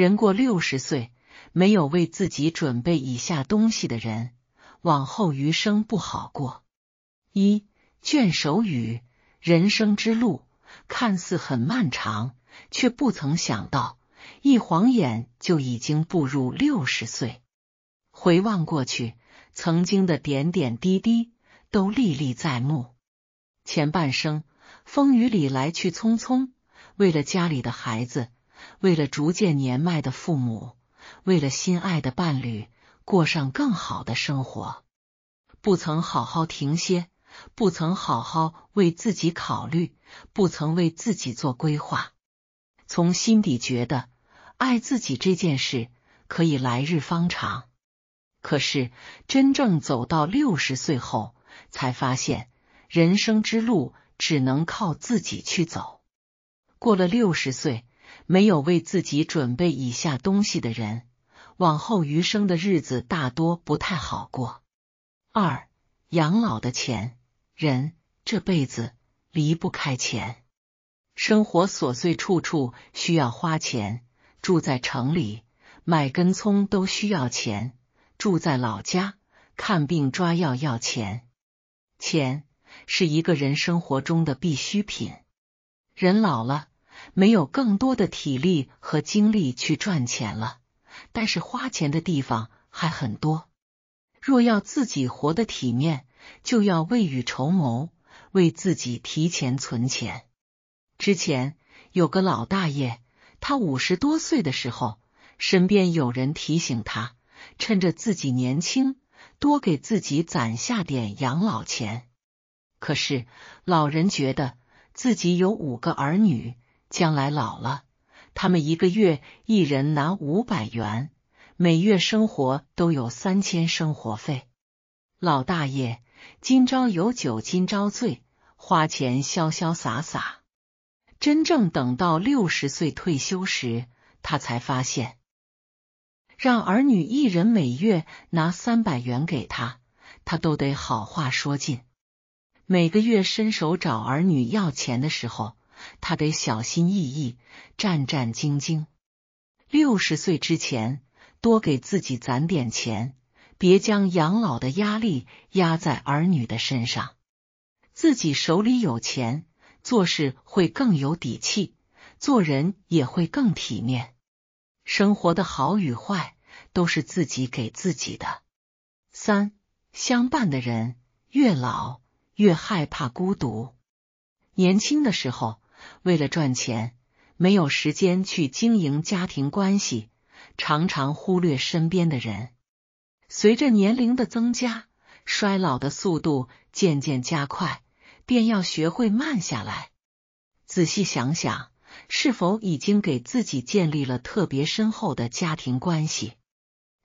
人过六十岁，没有为自己准备以下东西的人，往后余生不好过。一卷首语，人生之路看似很漫长，却不曾想到，一晃眼就已经步入六十岁。回望过去，曾经的点点滴滴都历历在目。前半生风雨里来去匆匆，为了家里的孩子。为了逐渐年迈的父母，为了心爱的伴侣，过上更好的生活，不曾好好停歇，不曾好好为自己考虑，不曾为自己做规划。从心底觉得爱自己这件事可以来日方长，可是真正走到六十岁后，才发现人生之路只能靠自己去走。过了六十岁。没有为自己准备以下东西的人，往后余生的日子大多不太好过。二、养老的钱，人这辈子离不开钱，生活琐碎处处需要花钱。住在城里，买根葱都需要钱；住在老家，看病抓药要钱。钱是一个人生活中的必需品，人老了。没有更多的体力和精力去赚钱了，但是花钱的地方还很多。若要自己活得体面，就要未雨绸缪，为自己提前存钱。之前有个老大爷，他五十多岁的时候，身边有人提醒他，趁着自己年轻，多给自己攒下点养老钱。可是老人觉得自己有五个儿女。将来老了，他们一个月一人拿五百元，每月生活都有三千生活费。老大爷今朝有酒今朝醉，花钱潇潇洒洒。真正等到六十岁退休时，他才发现，让儿女一人每月拿三百元给他，他都得好话说尽。每个月伸手找儿女要钱的时候。他得小心翼翼、战战兢兢。六十岁之前多给自己攒点钱，别将养老的压力压在儿女的身上。自己手里有钱，做事会更有底气，做人也会更体面。生活的好与坏都是自己给自己的。三相伴的人越老越害怕孤独，年轻的时候。为了赚钱，没有时间去经营家庭关系，常常忽略身边的人。随着年龄的增加，衰老的速度渐渐加快，便要学会慢下来。仔细想想，是否已经给自己建立了特别深厚的家庭关系？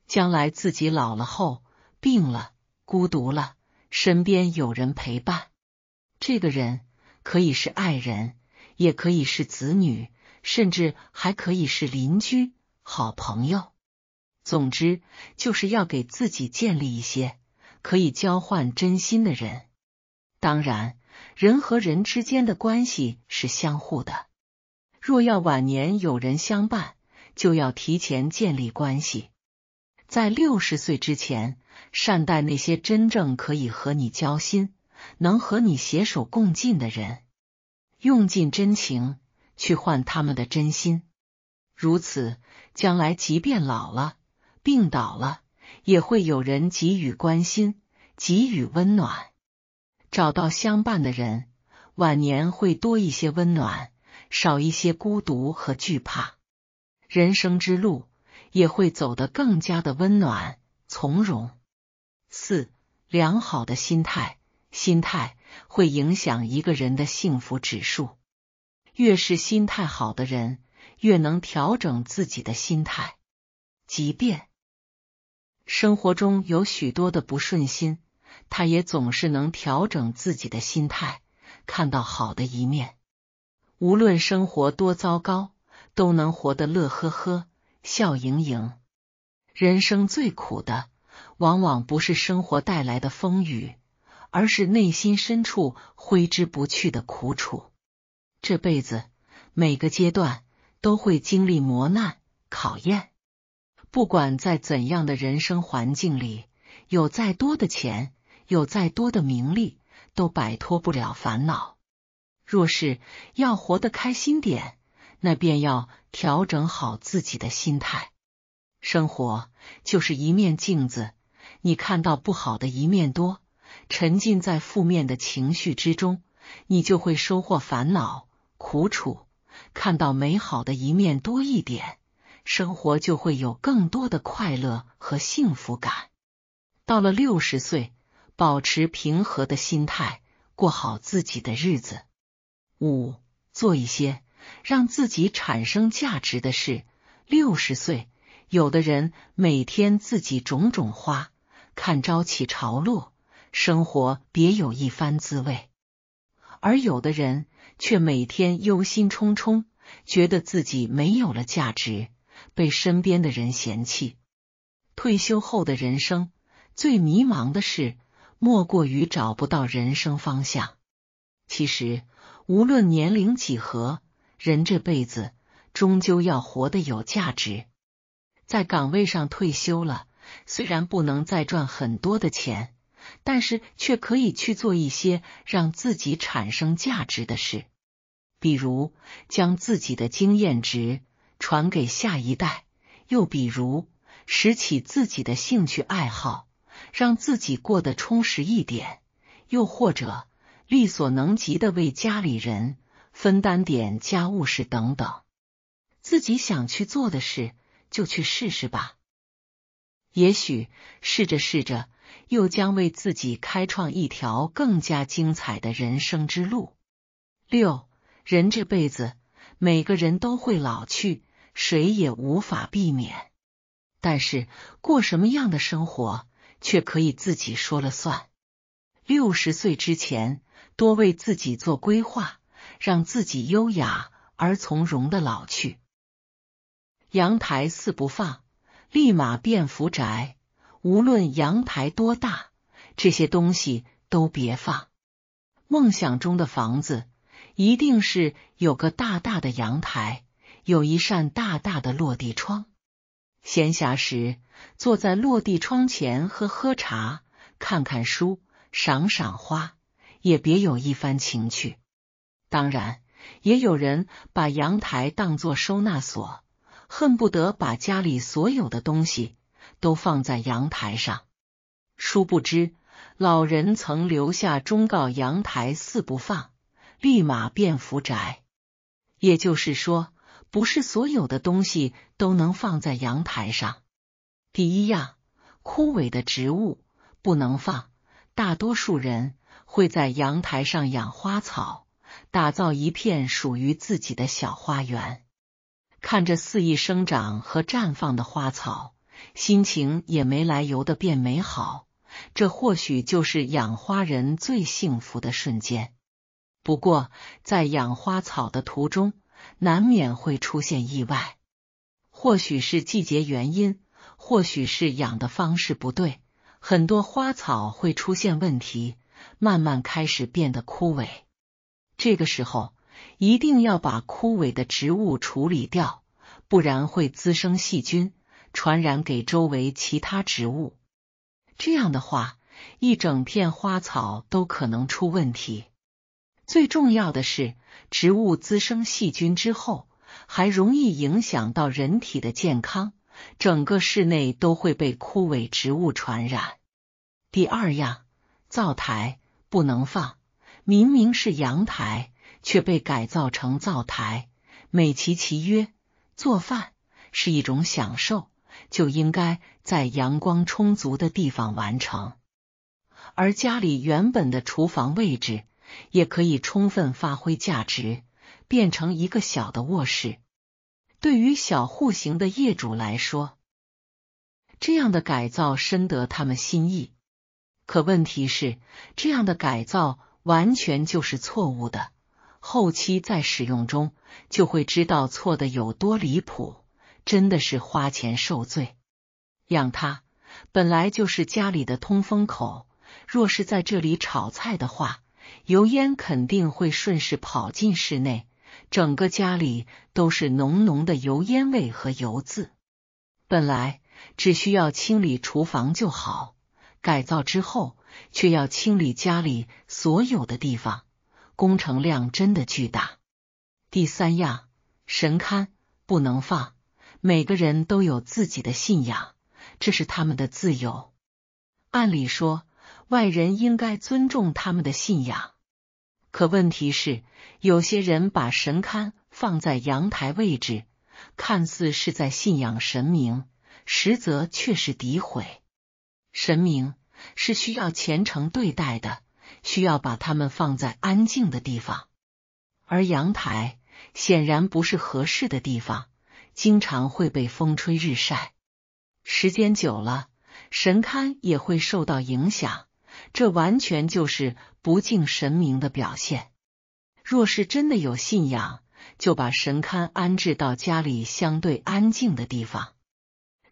将来自己老了后，病了、孤独了，身边有人陪伴，这个人可以是爱人。也可以是子女，甚至还可以是邻居、好朋友。总之，就是要给自己建立一些可以交换真心的人。当然，人和人之间的关系是相互的。若要晚年有人相伴，就要提前建立关系，在六十岁之前，善待那些真正可以和你交心、能和你携手共进的人。用尽真情去换他们的真心，如此将来即便老了、病倒了，也会有人给予关心、给予温暖，找到相伴的人，晚年会多一些温暖，少一些孤独和惧怕，人生之路也会走得更加的温暖从容。四、良好的心态，心态。会影响一个人的幸福指数。越是心态好的人，越能调整自己的心态。即便生活中有许多的不顺心，他也总是能调整自己的心态，看到好的一面。无论生活多糟糕，都能活得乐呵呵、笑盈盈。人生最苦的，往往不是生活带来的风雨。而是内心深处挥之不去的苦楚。这辈子每个阶段都会经历磨难考验，不管在怎样的人生环境里，有再多的钱，有再多的名利，都摆脱不了烦恼。若是要活得开心点，那便要调整好自己的心态。生活就是一面镜子，你看到不好的一面多。沉浸在负面的情绪之中，你就会收获烦恼、苦楚；看到美好的一面多一点，生活就会有更多的快乐和幸福感。到了六十岁，保持平和的心态，过好自己的日子。五，做一些让自己产生价值的事。六十岁，有的人每天自己种种花，看朝起潮落。生活别有一番滋味，而有的人却每天忧心忡忡，觉得自己没有了价值，被身边的人嫌弃。退休后的人生最迷茫的事，莫过于找不到人生方向。其实，无论年龄几何，人这辈子终究要活得有价值。在岗位上退休了，虽然不能再赚很多的钱。但是却可以去做一些让自己产生价值的事，比如将自己的经验值传给下一代，又比如拾起自己的兴趣爱好，让自己过得充实一点，又或者力所能及的为家里人分担点家务事等等。自己想去做的事就去试试吧，也许试着试着。又将为自己开创一条更加精彩的人生之路。六人这辈子，每个人都会老去，谁也无法避免。但是过什么样的生活，却可以自己说了算。六十岁之前，多为自己做规划，让自己优雅而从容的老去。阳台四不放，立马变福宅。无论阳台多大，这些东西都别放。梦想中的房子一定是有个大大的阳台，有一扇大大的落地窗。闲暇时坐在落地窗前喝喝茶、看看书、赏赏花，也别有一番情趣。当然，也有人把阳台当作收纳所，恨不得把家里所有的东西。都放在阳台上，殊不知老人曾留下忠告：“阳台四不放，立马变福宅。”也就是说，不是所有的东西都能放在阳台上。第一样，枯萎的植物不能放。大多数人会在阳台上养花草，打造一片属于自己的小花园，看着肆意生长和绽放的花草。心情也没来由的变美好，这或许就是养花人最幸福的瞬间。不过，在养花草的途中，难免会出现意外，或许是季节原因，或许是养的方式不对，很多花草会出现问题，慢慢开始变得枯萎。这个时候，一定要把枯萎的植物处理掉，不然会滋生细菌。传染给周围其他植物，这样的话，一整片花草都可能出问题。最重要的是，植物滋生细菌之后，还容易影响到人体的健康，整个室内都会被枯萎植物传染。第二样，灶台不能放，明明是阳台，却被改造成灶台，美其其曰做饭是一种享受。就应该在阳光充足的地方完成，而家里原本的厨房位置也可以充分发挥价值，变成一个小的卧室。对于小户型的业主来说，这样的改造深得他们心意。可问题是，这样的改造完全就是错误的，后期在使用中就会知道错的有多离谱。真的是花钱受罪，养它本来就是家里的通风口，若是在这里炒菜的话，油烟肯定会顺势跑进室内，整个家里都是浓浓的油烟味和油渍。本来只需要清理厨房就好，改造之后却要清理家里所有的地方，工程量真的巨大。第三样，神龛不能放。每个人都有自己的信仰，这是他们的自由。按理说，外人应该尊重他们的信仰。可问题是，有些人把神龛放在阳台位置，看似是在信仰神明，实则却是诋毁神明。是需要虔诚对待的，需要把他们放在安静的地方，而阳台显然不是合适的地方。经常会被风吹日晒，时间久了，神龛也会受到影响。这完全就是不敬神明的表现。若是真的有信仰，就把神龛安置到家里相对安静的地方。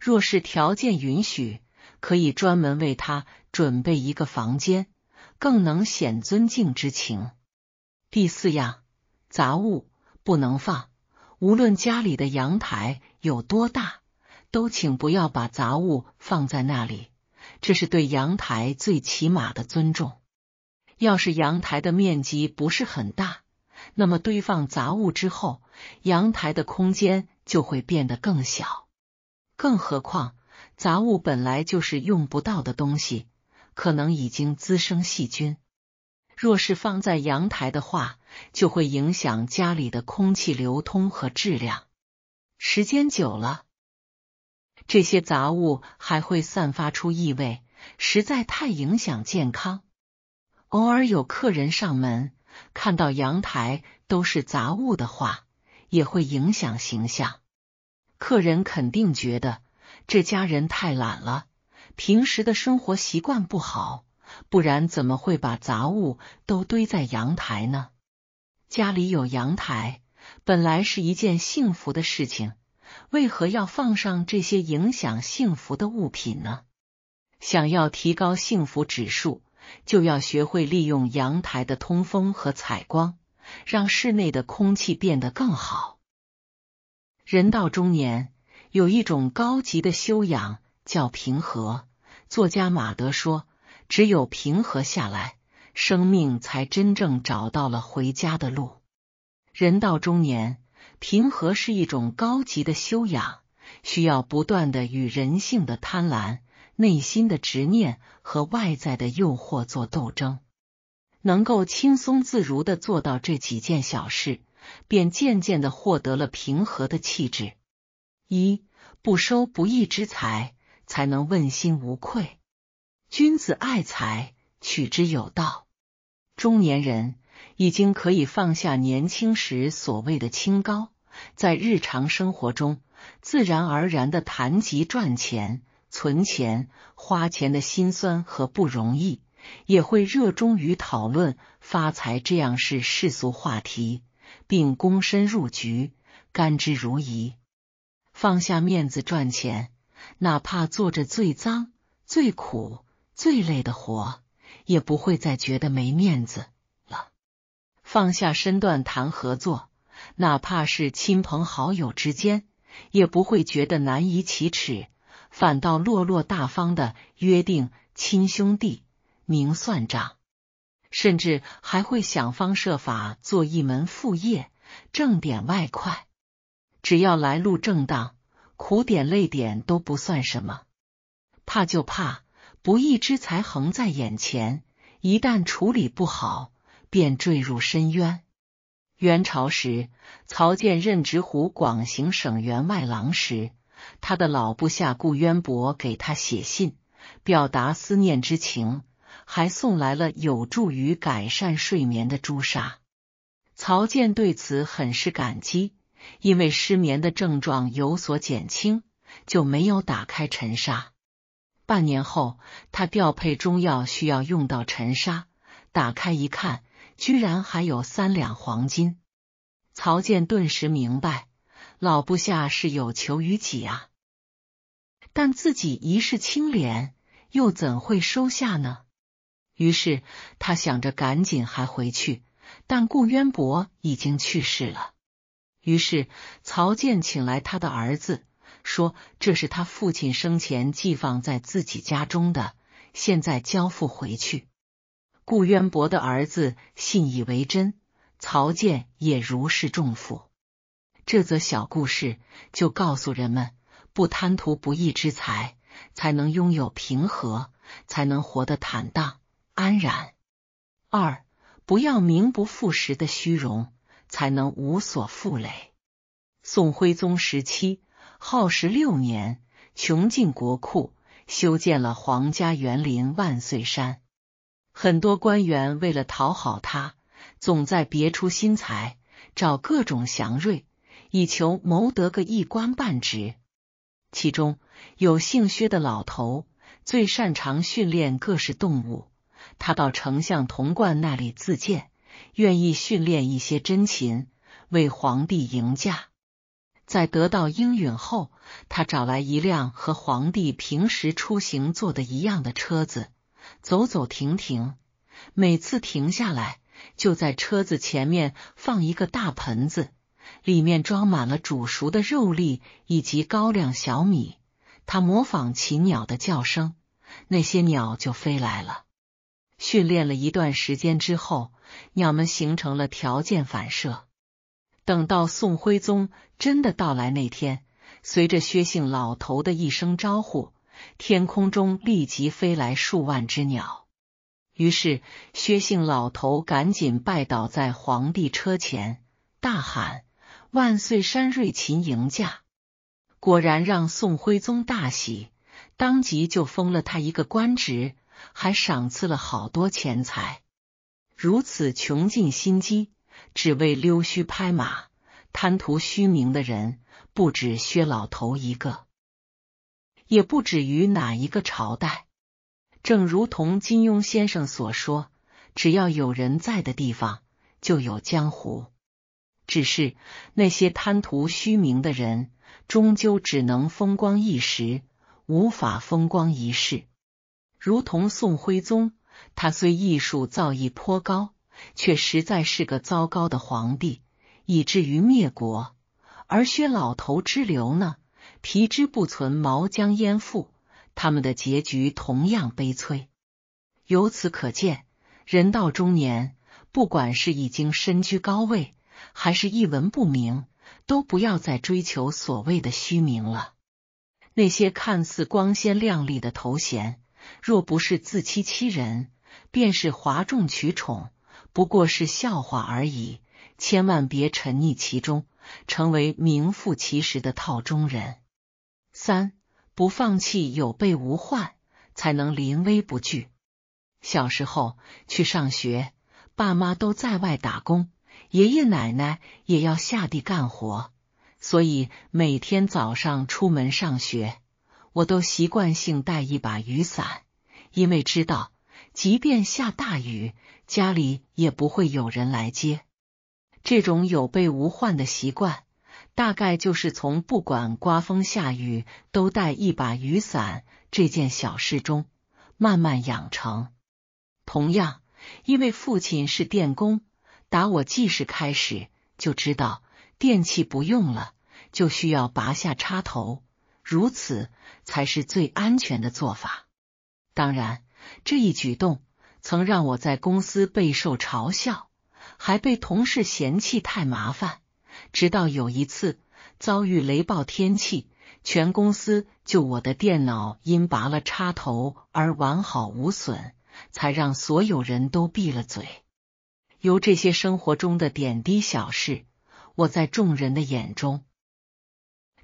若是条件允许，可以专门为他准备一个房间，更能显尊敬之情。第四样，杂物不能放。无论家里的阳台有多大，都请不要把杂物放在那里，这是对阳台最起码的尊重。要是阳台的面积不是很大，那么堆放杂物之后，阳台的空间就会变得更小。更何况，杂物本来就是用不到的东西，可能已经滋生细菌。若是放在阳台的话，就会影响家里的空气流通和质量，时间久了，这些杂物还会散发出异味，实在太影响健康。偶尔有客人上门，看到阳台都是杂物的话，也会影响形象。客人肯定觉得这家人太懒了，平时的生活习惯不好，不然怎么会把杂物都堆在阳台呢？家里有阳台，本来是一件幸福的事情，为何要放上这些影响幸福的物品呢？想要提高幸福指数，就要学会利用阳台的通风和采光，让室内的空气变得更好。人到中年，有一种高级的修养叫平和。作家马德说，只有平和下来。生命才真正找到了回家的路。人到中年，平和是一种高级的修养，需要不断的与人性的贪婪、内心的执念和外在的诱惑做斗争。能够轻松自如的做到这几件小事，便渐渐的获得了平和的气质。一不收不义之财，才能问心无愧。君子爱财，取之有道。中年人已经可以放下年轻时所谓的清高，在日常生活中自然而然的谈及赚钱、存钱、花钱的辛酸和不容易，也会热衷于讨论发财这样是世俗话题，并躬身入局，甘之如饴，放下面子赚钱，哪怕做着最脏、最苦、最累的活。也不会再觉得没面子了。放下身段谈合作，哪怕是亲朋好友之间，也不会觉得难以启齿，反倒落落大方的约定亲兄弟明算账，甚至还会想方设法做一门副业挣点外快。只要来路正当，苦点累点都不算什么，怕就怕。不义之财横在眼前，一旦处理不好，便坠入深渊。元朝时，曹建任职湖广行省员外郎时，他的老部下顾渊博给他写信，表达思念之情，还送来了有助于改善睡眠的朱砂。曹建对此很是感激，因为失眠的症状有所减轻，就没有打开尘沙。半年后，他调配中药需要用到陈沙，打开一看，居然还有三两黄金。曹健顿时明白，老部下是有求于己啊，但自己一世清廉，又怎会收下呢？于是他想着赶紧还回去，但顾渊博已经去世了。于是曹健请来他的儿子。说这是他父亲生前寄放在自己家中的，现在交付回去。顾渊博的儿子信以为真，曹建也如释重负。这则小故事就告诉人们：不贪图不义之财，才能拥有平和，才能活得坦荡安然。二，不要名不副实的虚荣，才能无所负累。宋徽宗时期。耗时六年，穷尽国库，修建了皇家园林万岁山。很多官员为了讨好他，总在别出心裁，找各种祥瑞，以求谋得个一官半职。其中，有姓薛的老头，最擅长训练各式动物。他到丞相童贯那里自荐，愿意训练一些真禽，为皇帝迎驾。在得到应允后，他找来一辆和皇帝平时出行坐的一样的车子，走走停停。每次停下来，就在车子前面放一个大盆子，里面装满了煮熟的肉粒以及高粱小米。他模仿禽鸟的叫声，那些鸟就飞来了。训练了一段时间之后，鸟们形成了条件反射。等到宋徽宗真的到来那天，随着薛姓老头的一声招呼，天空中立即飞来数万只鸟。于是薛姓老头赶紧拜倒在皇帝车前，大喊：“万岁！山瑞琴迎驾！”果然让宋徽宗大喜，当即就封了他一个官职，还赏赐了好多钱财。如此穷尽心机。只为溜须拍马、贪图虚名的人，不止薛老头一个，也不止于哪一个朝代。正如同金庸先生所说：“只要有人在的地方，就有江湖。”只是那些贪图虚名的人，终究只能风光一时，无法风光一世。如同宋徽宗，他虽艺术造诣颇高。却实在是个糟糕的皇帝，以至于灭国。而薛老头之流呢，皮之不存，毛将焉附？他们的结局同样悲催。由此可见，人到中年，不管是已经身居高位，还是一文不名，都不要再追求所谓的虚名了。那些看似光鲜亮丽的头衔，若不是自欺欺人，便是哗众取宠。不过是笑话而已，千万别沉溺其中，成为名副其实的套中人。三不放弃，有备无患，才能临危不惧。小时候去上学，爸妈都在外打工，爷爷奶奶也要下地干活，所以每天早上出门上学，我都习惯性带一把雨伞，因为知道即便下大雨。家里也不会有人来接。这种有备无患的习惯，大概就是从不管刮风下雨都带一把雨伞这件小事中慢慢养成。同样，因为父亲是电工，打我记事开始就知道，电器不用了就需要拔下插头，如此才是最安全的做法。当然，这一举动。曾让我在公司备受嘲笑，还被同事嫌弃太麻烦。直到有一次遭遇雷暴天气，全公司就我的电脑因拔了插头而完好无损，才让所有人都闭了嘴。由这些生活中的点滴小事，我在众人的眼中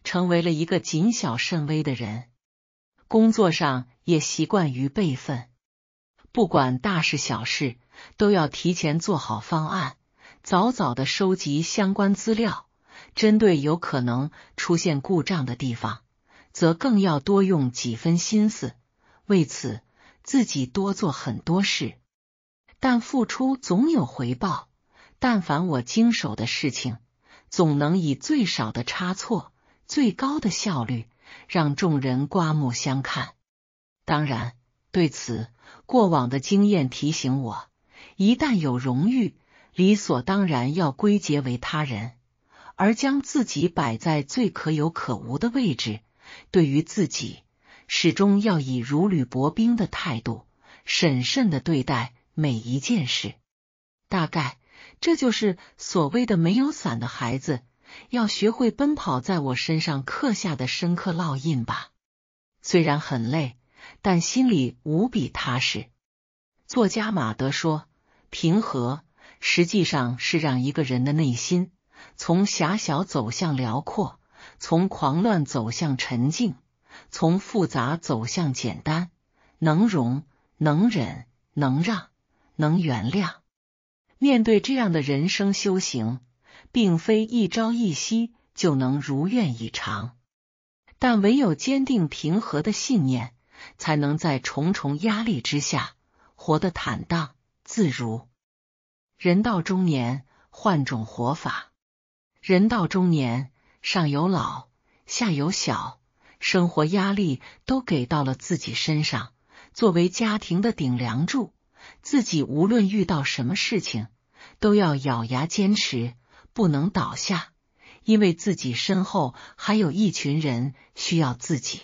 成为了一个谨小慎微的人。工作上也习惯于备份。不管大事小事，都要提前做好方案，早早的收集相关资料。针对有可能出现故障的地方，则更要多用几分心思。为此，自己多做很多事，但付出总有回报。但凡我经手的事情，总能以最少的差错、最高的效率，让众人刮目相看。当然。对此，过往的经验提醒我：一旦有荣誉，理所当然要归结为他人，而将自己摆在最可有可无的位置。对于自己，始终要以如履薄冰的态度，审慎的对待每一件事。大概这就是所谓的“没有伞的孩子要学会奔跑”在我身上刻下的深刻烙印吧。虽然很累。但心里无比踏实。作家马德说：“平和实际上是让一个人的内心从狭小走向辽阔，从狂乱走向沉静，从复杂走向简单，能容、能忍、能让、能原谅。面对这样的人生修行，并非一朝一夕就能如愿以偿，但唯有坚定平和的信念。”才能在重重压力之下活得坦荡自如。人到中年，换种活法。人到中年，上有老，下有小，生活压力都给到了自己身上。作为家庭的顶梁柱，自己无论遇到什么事情，都要咬牙坚持，不能倒下，因为自己身后还有一群人需要自己。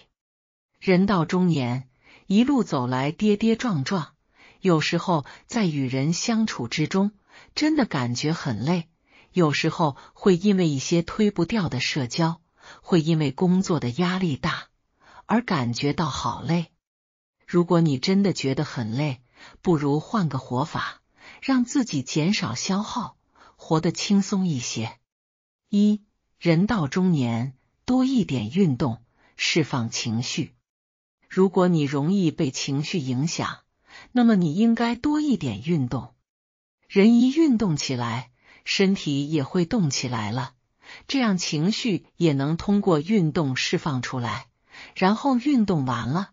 人到中年，一路走来跌跌撞撞，有时候在与人相处之中，真的感觉很累；有时候会因为一些推不掉的社交，会因为工作的压力大而感觉到好累。如果你真的觉得很累，不如换个活法，让自己减少消耗，活得轻松一些。一人到中年，多一点运动，释放情绪。如果你容易被情绪影响，那么你应该多一点运动。人一运动起来，身体也会动起来了，这样情绪也能通过运动释放出来。然后运动完了，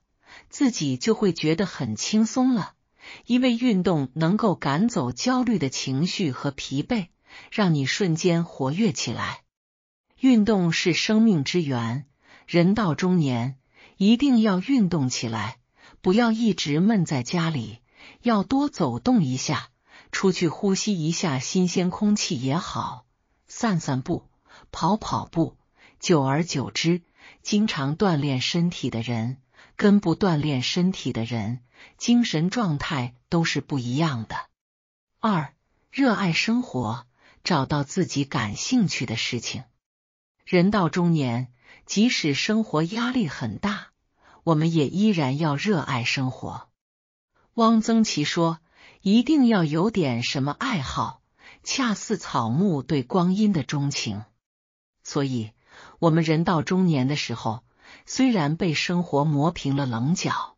自己就会觉得很轻松了，因为运动能够赶走焦虑的情绪和疲惫，让你瞬间活跃起来。运动是生命之源，人到中年。一定要运动起来，不要一直闷在家里，要多走动一下，出去呼吸一下新鲜空气也好，散散步，跑跑步。久而久之，经常锻炼身体的人，跟不锻炼身体的人，精神状态都是不一样的。二，热爱生活，找到自己感兴趣的事情。人到中年。即使生活压力很大，我们也依然要热爱生活。汪曾祺说：“一定要有点什么爱好，恰似草木对光阴的钟情。”所以，我们人到中年的时候，虽然被生活磨平了棱角，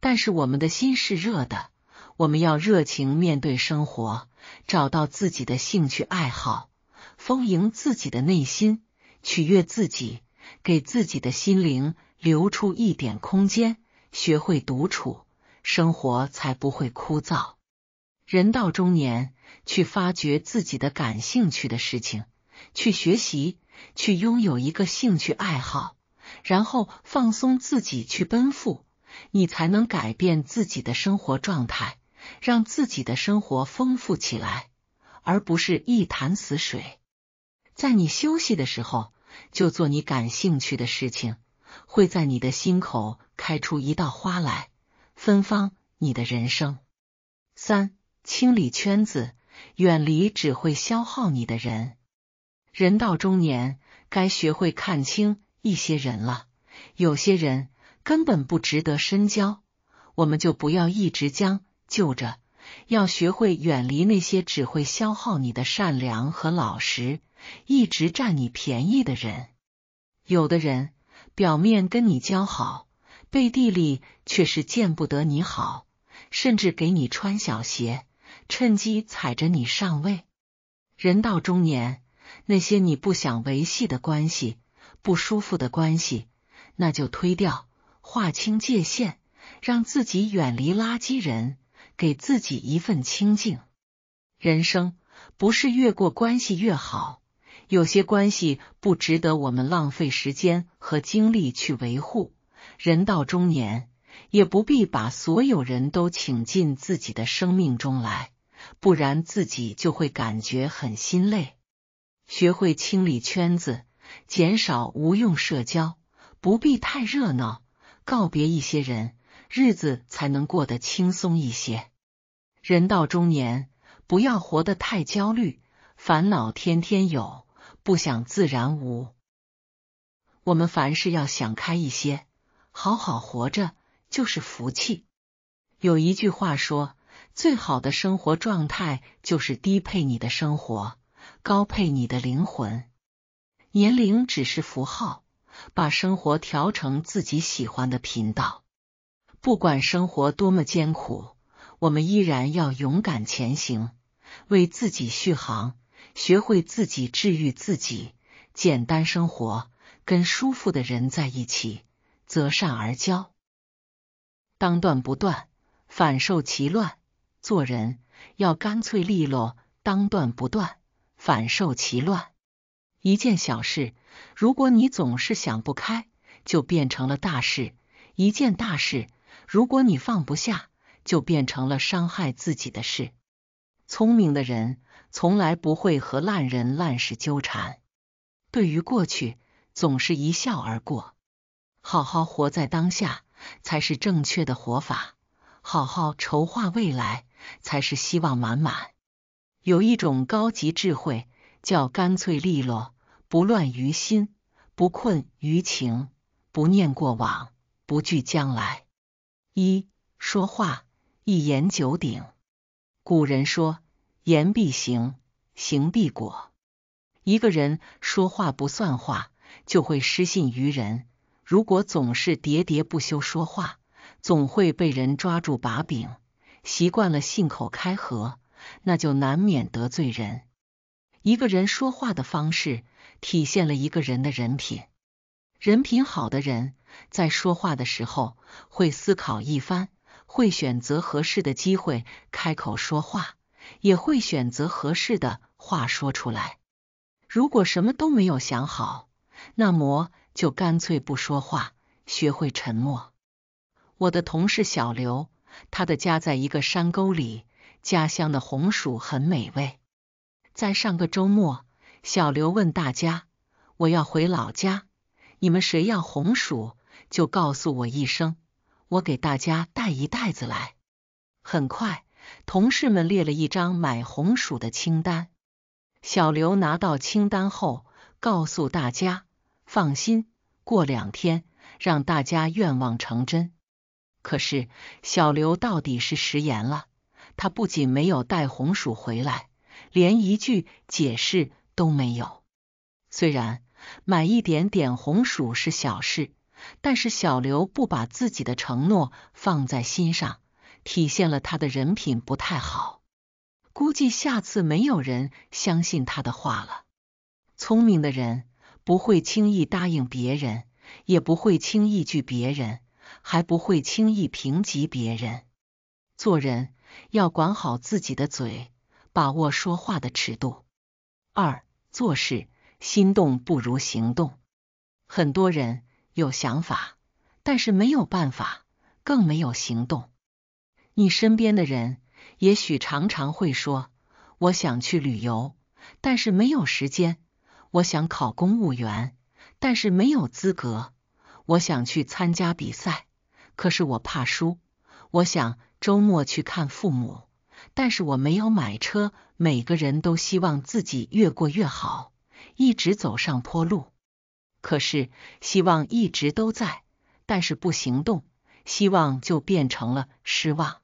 但是我们的心是热的。我们要热情面对生活，找到自己的兴趣爱好，丰盈自己的内心。取悦自己，给自己的心灵留出一点空间，学会独处，生活才不会枯燥。人到中年，去发掘自己的感兴趣的事情，去学习，去拥有一个兴趣爱好，然后放松自己，去奔赴，你才能改变自己的生活状态，让自己的生活丰富起来，而不是一潭死水。在你休息的时候。就做你感兴趣的事情，会在你的心口开出一道花来，芬芳你的人生。三、清理圈子，远离只会消耗你的人。人到中年，该学会看清一些人了。有些人根本不值得深交，我们就不要一直将就着，要学会远离那些只会消耗你的善良和老实。一直占你便宜的人，有的人表面跟你交好，背地里却是见不得你好，甚至给你穿小鞋，趁机踩着你上位。人到中年，那些你不想维系的关系，不舒服的关系，那就推掉，划清界限，让自己远离垃圾人，给自己一份清净。人生不是越过关系越好。有些关系不值得我们浪费时间和精力去维护。人到中年，也不必把所有人都请进自己的生命中来，不然自己就会感觉很心累。学会清理圈子，减少无用社交，不必太热闹，告别一些人，日子才能过得轻松一些。人到中年，不要活得太焦虑，烦恼天天有。不想自然无。我们凡事要想开一些，好好活着就是福气。有一句话说：“最好的生活状态就是低配你的生活，高配你的灵魂。”年龄只是符号，把生活调成自己喜欢的频道。不管生活多么艰苦，我们依然要勇敢前行，为自己续航。学会自己治愈自己，简单生活，跟舒服的人在一起，择善而交。当断不断，反受其乱。做人要干脆利落。当断不断，反受其乱。一件小事，如果你总是想不开，就变成了大事；一件大事，如果你放不下，就变成了伤害自己的事。聪明的人。从来不会和烂人烂事纠缠，对于过去总是一笑而过。好好活在当下才是正确的活法，好好筹划未来才是希望满满。有一种高级智慧叫干脆利落，不乱于心，不困于情，不念过往，不惧将来。一说话一言九鼎。古人说。言必行，行必果。一个人说话不算话，就会失信于人。如果总是喋喋不休说话，总会被人抓住把柄。习惯了信口开河，那就难免得罪人。一个人说话的方式，体现了一个人的人品。人品好的人，在说话的时候会思考一番，会选择合适的机会开口说话。也会选择合适的话说出来。如果什么都没有想好，那么就干脆不说话，学会沉默。我的同事小刘，他的家在一个山沟里，家乡的红薯很美味。在上个周末，小刘问大家：“我要回老家，你们谁要红薯，就告诉我一声，我给大家带一袋子来。”很快。同事们列了一张买红薯的清单，小刘拿到清单后告诉大家：“放心，过两天让大家愿望成真。”可是小刘到底是食言了，他不仅没有带红薯回来，连一句解释都没有。虽然买一点点红薯是小事，但是小刘不把自己的承诺放在心上。体现了他的人品不太好，估计下次没有人相信他的话了。聪明的人不会轻易答应别人，也不会轻易拒别人，还不会轻易评级别人。做人要管好自己的嘴，把握说话的尺度。二做事，心动不如行动。很多人有想法，但是没有办法，更没有行动。你身边的人也许常常会说：“我想去旅游，但是没有时间；我想考公务员，但是没有资格；我想去参加比赛，可是我怕输；我想周末去看父母，但是我没有买车。”每个人都希望自己越过越好，一直走上坡路。可是希望一直都在，但是不行动，希望就变成了失望。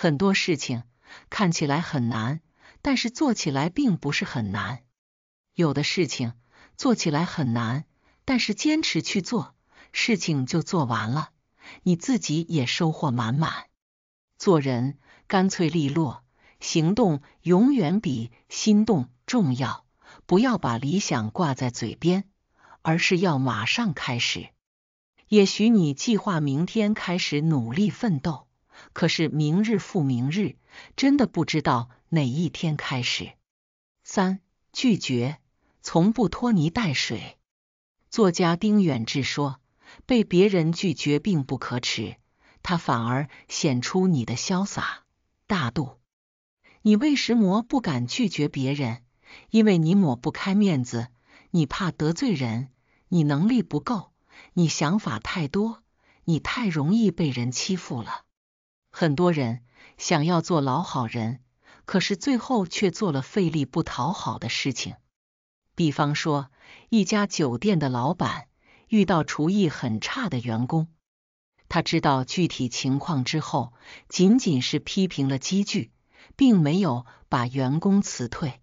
很多事情看起来很难，但是做起来并不是很难。有的事情做起来很难，但是坚持去做，事情就做完了，你自己也收获满满。做人干脆利落，行动永远比心动重要。不要把理想挂在嘴边，而是要马上开始。也许你计划明天开始努力奋斗。可是明日复明日，真的不知道哪一天开始。三拒绝从不拖泥带水。作家丁远志说，被别人拒绝并不可耻，他反而显出你的潇洒大度。你为什么不敢拒绝别人？因为你抹不开面子，你怕得罪人，你能力不够，你想法太多，你太容易被人欺负了。很多人想要做老好人，可是最后却做了费力不讨好的事情。比方说，一家酒店的老板遇到厨艺很差的员工，他知道具体情况之后，仅仅是批评了几句，并没有把员工辞退。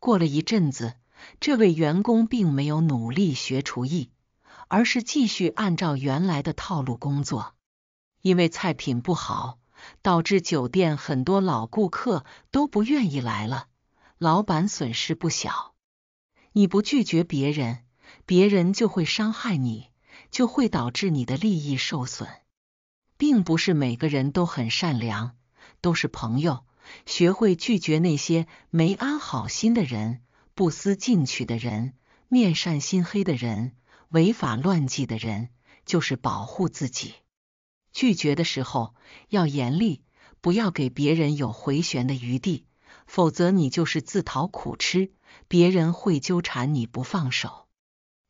过了一阵子，这位员工并没有努力学厨艺，而是继续按照原来的套路工作。因为菜品不好，导致酒店很多老顾客都不愿意来了，老板损失不小。你不拒绝别人，别人就会伤害你，就会导致你的利益受损。并不是每个人都很善良，都是朋友，学会拒绝那些没安好心的人、不思进取的人、面善心黑的人、违法乱纪的人，就是保护自己。拒绝的时候要严厉，不要给别人有回旋的余地，否则你就是自讨苦吃，别人会纠缠你不放手。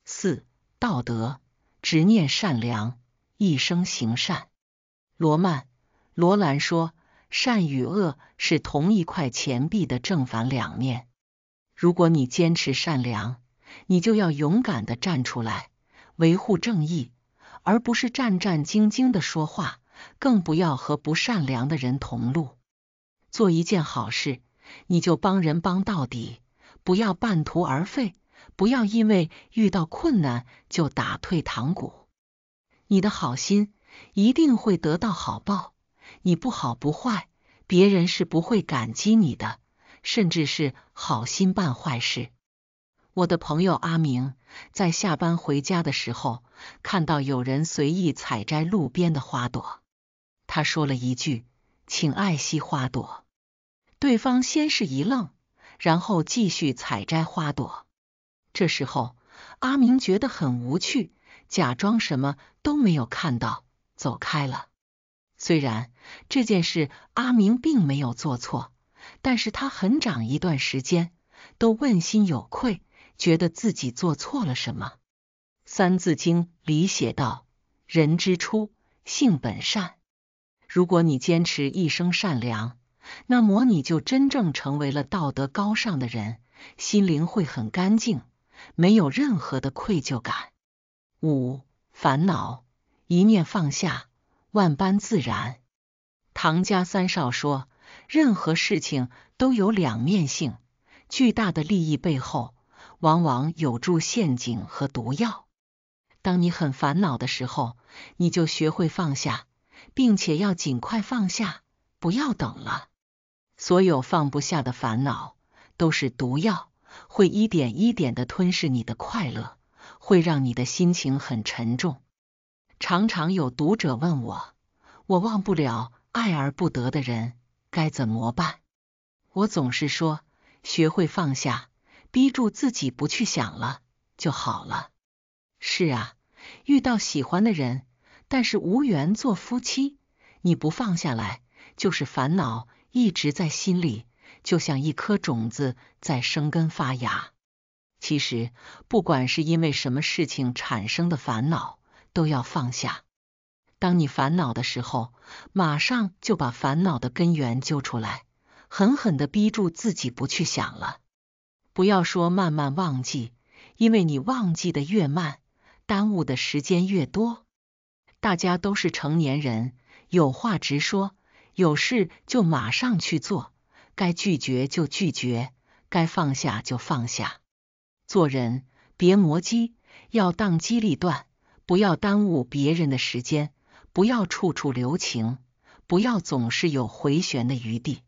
四、道德执念善良，一生行善。罗曼·罗兰说，善与恶是同一块钱币的正反两面。如果你坚持善良，你就要勇敢的站出来，维护正义。而不是战战兢兢的说话，更不要和不善良的人同路。做一件好事，你就帮人帮到底，不要半途而废，不要因为遇到困难就打退堂鼓。你的好心一定会得到好报。你不好不坏，别人是不会感激你的，甚至是好心办坏事。我的朋友阿明在下班回家的时候，看到有人随意采摘路边的花朵，他说了一句：“请爱惜花朵。”对方先是一愣，然后继续采摘花朵。这时候，阿明觉得很无趣，假装什么都没有看到，走开了。虽然这件事阿明并没有做错，但是他很长一段时间都问心有愧。觉得自己做错了什么？《三字经》里写道：“人之初，性本善。”如果你坚持一生善良，那么你就真正成为了道德高尚的人，心灵会很干净，没有任何的愧疚感。五烦恼一念放下，万般自然。唐家三少说，任何事情都有两面性，巨大的利益背后。往往有助陷阱和毒药。当你很烦恼的时候，你就学会放下，并且要尽快放下，不要等了。所有放不下的烦恼都是毒药，会一点一点的吞噬你的快乐，会让你的心情很沉重。常常有读者问我，我忘不了爱而不得的人该怎么办？我总是说，学会放下。逼住自己不去想了就好了。是啊，遇到喜欢的人，但是无缘做夫妻，你不放下来，就是烦恼一直在心里，就像一颗种子在生根发芽。其实，不管是因为什么事情产生的烦恼，都要放下。当你烦恼的时候，马上就把烦恼的根源揪出来，狠狠的逼住自己不去想了。不要说慢慢忘记，因为你忘记的越慢，耽误的时间越多。大家都是成年人，有话直说，有事就马上去做，该拒绝就拒绝，该放下就放下。做人别磨叽，要当机立断，不要耽误别人的时间，不要处处留情，不要总是有回旋的余地，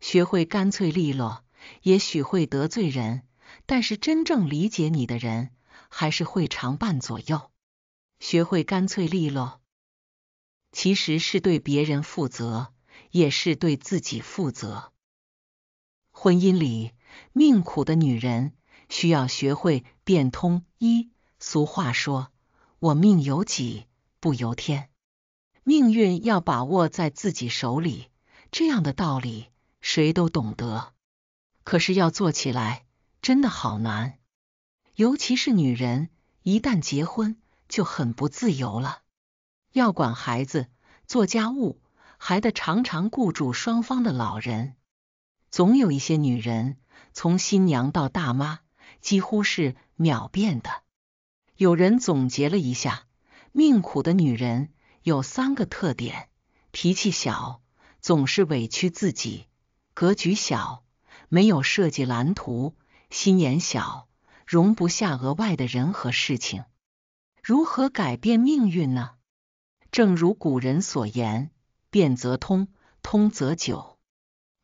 学会干脆利落。也许会得罪人，但是真正理解你的人还是会常伴左右。学会干脆利落，其实是对别人负责，也是对自己负责。婚姻里命苦的女人需要学会变通。一俗话说：“我命由己不由天。”命运要把握在自己手里，这样的道理谁都懂得。可是要做起来真的好难，尤其是女人，一旦结婚就很不自由了，要管孩子、做家务，还得常常顾住双方的老人。总有一些女人，从新娘到大妈，几乎是秒变的。有人总结了一下，命苦的女人有三个特点：脾气小，总是委屈自己；格局小。没有设计蓝图，心眼小，容不下额外的人和事情，如何改变命运呢？正如古人所言，变则通，通则久。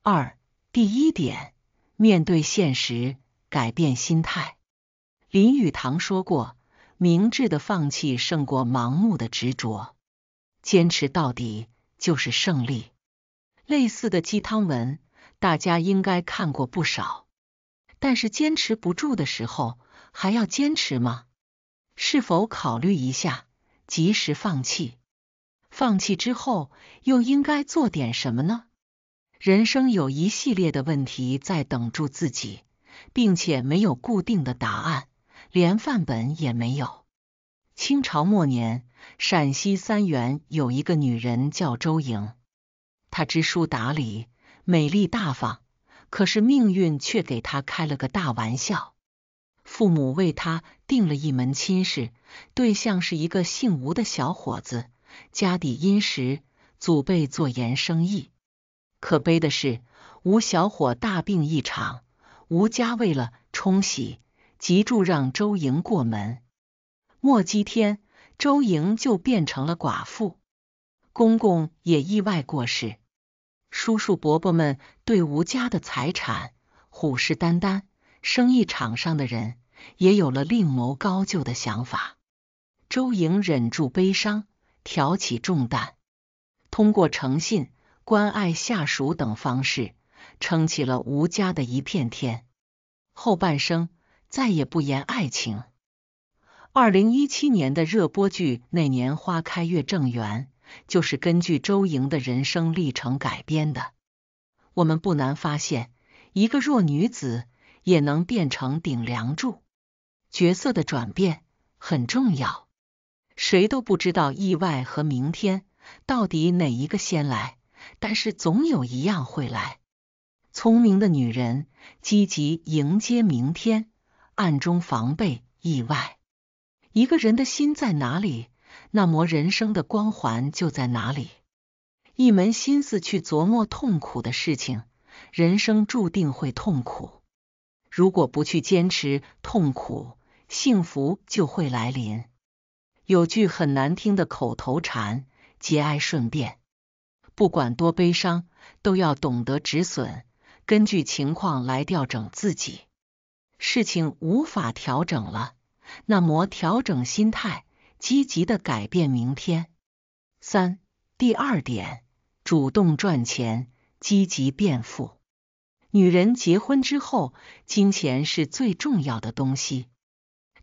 二、第一点，面对现实，改变心态。林语堂说过，明智的放弃胜过盲目的执着，坚持到底就是胜利。类似的鸡汤文。大家应该看过不少，但是坚持不住的时候还要坚持吗？是否考虑一下及时放弃？放弃之后又应该做点什么呢？人生有一系列的问题在等住自己，并且没有固定的答案，连范本也没有。清朝末年，陕西三原有一个女人叫周莹，她知书达理。美丽大方，可是命运却给他开了个大玩笑。父母为他定了一门亲事，对象是一个姓吴的小伙子，家底殷实，祖辈做盐生意。可悲的是，吴小伙大病一场，吴家为了冲喜，急住让周莹过门。没几天，周莹就变成了寡妇，公公也意外过世。叔叔伯伯们对吴家的财产虎视眈眈，生意场上的人也有了另谋高就的想法。周莹忍住悲伤，挑起重担，通过诚信、关爱下属等方式，撑起了吴家的一片天。后半生再也不言爱情。二零一七年的热播剧《那年花开月正圆》。就是根据周莹的人生历程改编的。我们不难发现，一个弱女子也能变成顶梁柱。角色的转变很重要。谁都不知道意外和明天到底哪一个先来，但是总有一样会来。聪明的女人积极迎接明天，暗中防备意外。一个人的心在哪里？那么人生的光环就在哪里？一门心思去琢磨痛苦的事情，人生注定会痛苦。如果不去坚持痛苦，幸福就会来临。有句很难听的口头禅：节哀顺变。不管多悲伤，都要懂得止损，根据情况来调整自己。事情无法调整了，那么调整心态。积极的改变明天。三，第二点，主动赚钱，积极变富。女人结婚之后，金钱是最重要的东西。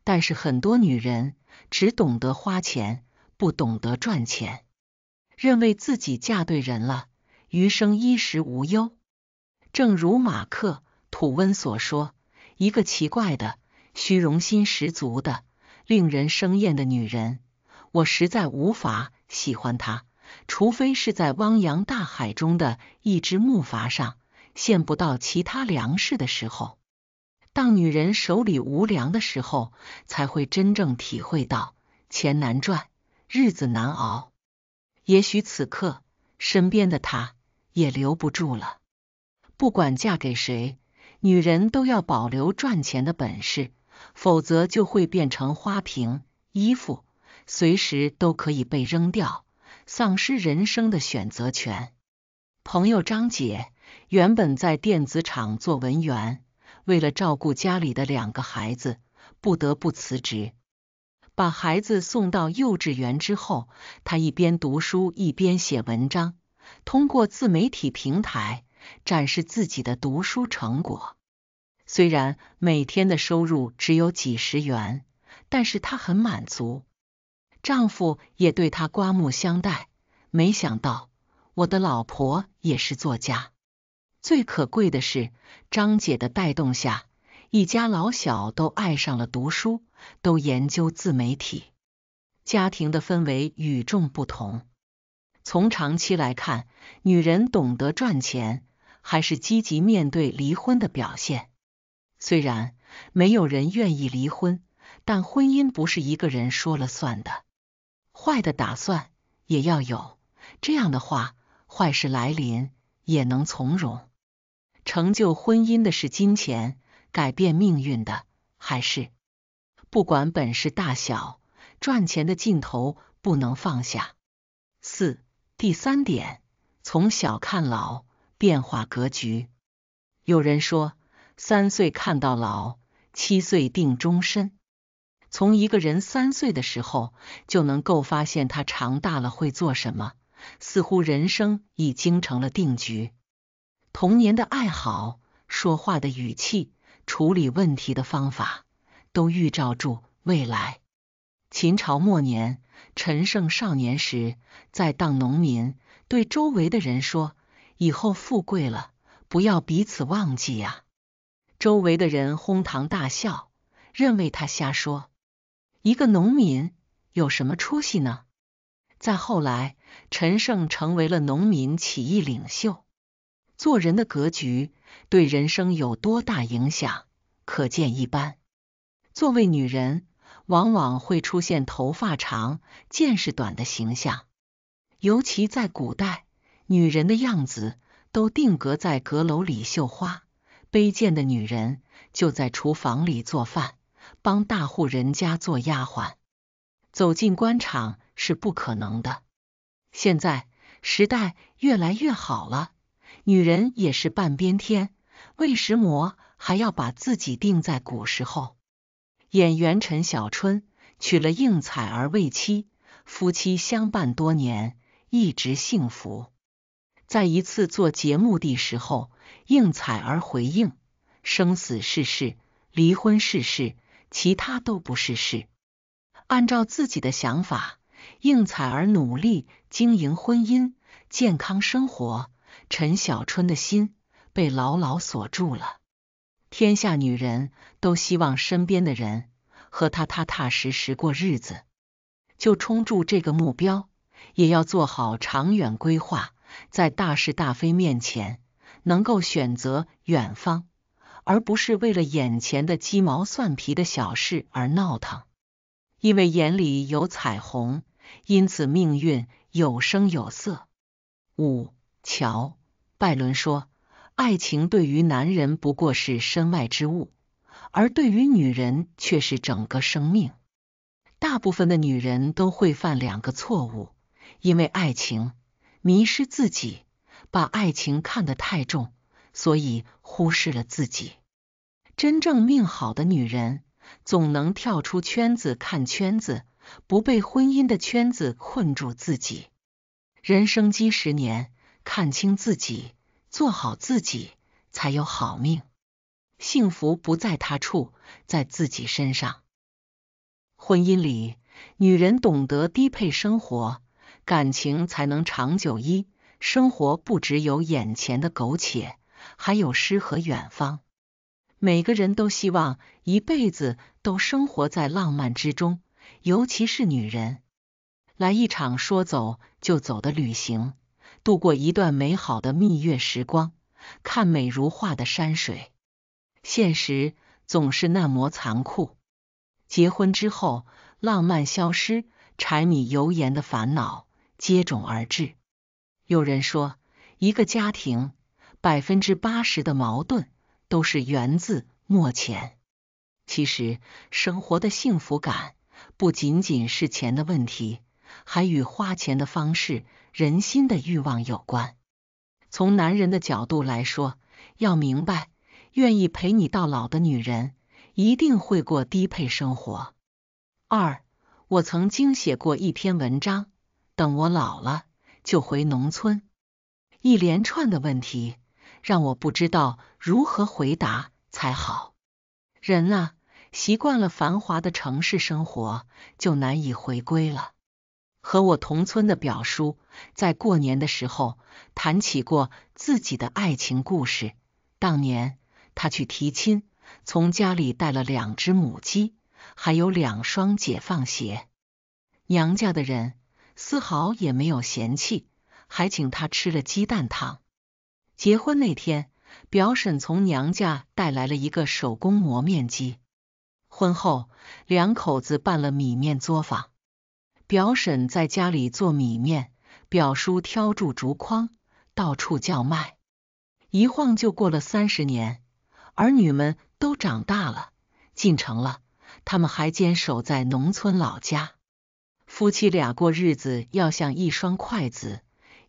但是很多女人只懂得花钱，不懂得赚钱，认为自己嫁对人了，余生衣食无忧。正如马克·吐温所说：“一个奇怪的、虚荣心十足的。”令人生厌的女人，我实在无法喜欢她，除非是在汪洋大海中的一只木筏上，见不到其他粮食的时候。当女人手里无粮的时候，才会真正体会到钱难赚，日子难熬。也许此刻身边的她也留不住了。不管嫁给谁，女人都要保留赚钱的本事。否则就会变成花瓶，衣服随时都可以被扔掉，丧失人生的选择权。朋友张姐原本在电子厂做文员，为了照顾家里的两个孩子，不得不辞职。把孩子送到幼稚园之后，她一边读书一边写文章，通过自媒体平台展示自己的读书成果。虽然每天的收入只有几十元，但是她很满足，丈夫也对她刮目相待。没想到我的老婆也是作家。最可贵的是，张姐的带动下，一家老小都爱上了读书，都研究自媒体，家庭的氛围与众不同。从长期来看，女人懂得赚钱，还是积极面对离婚的表现。虽然没有人愿意离婚，但婚姻不是一个人说了算的，坏的打算也要有，这样的话，坏事来临也能从容。成就婚姻的是金钱，改变命运的还是不管本事大小，赚钱的劲头不能放下。四，第三点，从小看老，变化格局。有人说。三岁看到老，七岁定终身。从一个人三岁的时候就能够发现他长大了会做什么，似乎人生已经成了定局。童年的爱好、说话的语气、处理问题的方法，都预兆住未来。秦朝末年，陈胜少年时在当农民，对周围的人说：“以后富贵了，不要彼此忘记呀。”周围的人哄堂大笑，认为他瞎说。一个农民有什么出息呢？再后来，陈胜成为了农民起义领袖。做人的格局对人生有多大影响，可见一斑。作为女人，往往会出现头发长、见识短的形象。尤其在古代，女人的样子都定格在阁楼里绣花。卑贱的女人就在厨房里做饭，帮大户人家做丫鬟，走进官场是不可能的。现在时代越来越好了，女人也是半边天。为食魔还要把自己定在古时候。演员陈小春娶了应采儿为妻，夫妻相伴多年，一直幸福。在一次做节目的时候。应采儿回应：生死是事，离婚是事，其他都不是事。按照自己的想法，应采儿努力经营婚姻，健康生活。陈小春的心被牢牢锁住了。天下女人都希望身边的人和她踏踏实实过日子，就冲住这个目标，也要做好长远规划，在大是大非面前。能够选择远方，而不是为了眼前的鸡毛蒜皮的小事而闹腾。因为眼里有彩虹，因此命运有声有色。五，乔·拜伦说，爱情对于男人不过是身外之物，而对于女人却是整个生命。大部分的女人都会犯两个错误，因为爱情迷失自己。把爱情看得太重，所以忽视了自己。真正命好的女人，总能跳出圈子看圈子，不被婚姻的圈子困住自己。人生几十年，看清自己，做好自己，才有好命。幸福不在他处，在自己身上。婚姻里，女人懂得低配生活，感情才能长久。一生活不只有眼前的苟且，还有诗和远方。每个人都希望一辈子都生活在浪漫之中，尤其是女人，来一场说走就走的旅行，度过一段美好的蜜月时光，看美如画的山水。现实总是那么残酷，结婚之后，浪漫消失，柴米油盐的烦恼接踵而至。有人说，一个家庭百分之八十的矛盾都是源自没钱。其实，生活的幸福感不仅仅是钱的问题，还与花钱的方式、人心的欲望有关。从男人的角度来说，要明白，愿意陪你到老的女人，一定会过低配生活。二，我曾经写过一篇文章，等我老了。就回农村，一连串的问题让我不知道如何回答才好。人啊，习惯了繁华的城市生活，就难以回归了。和我同村的表叔，在过年的时候谈起过自己的爱情故事。当年他去提亲，从家里带了两只母鸡，还有两双解放鞋。娘家的人。丝毫也没有嫌弃，还请他吃了鸡蛋汤。结婚那天，表婶从娘家带来了一个手工磨面机。婚后，两口子办了米面作坊。表婶在家里做米面，表叔挑住竹筐，到处叫卖。一晃就过了三十年，儿女们都长大了，进城了，他们还坚守在农村老家。夫妻俩过日子要像一双筷子，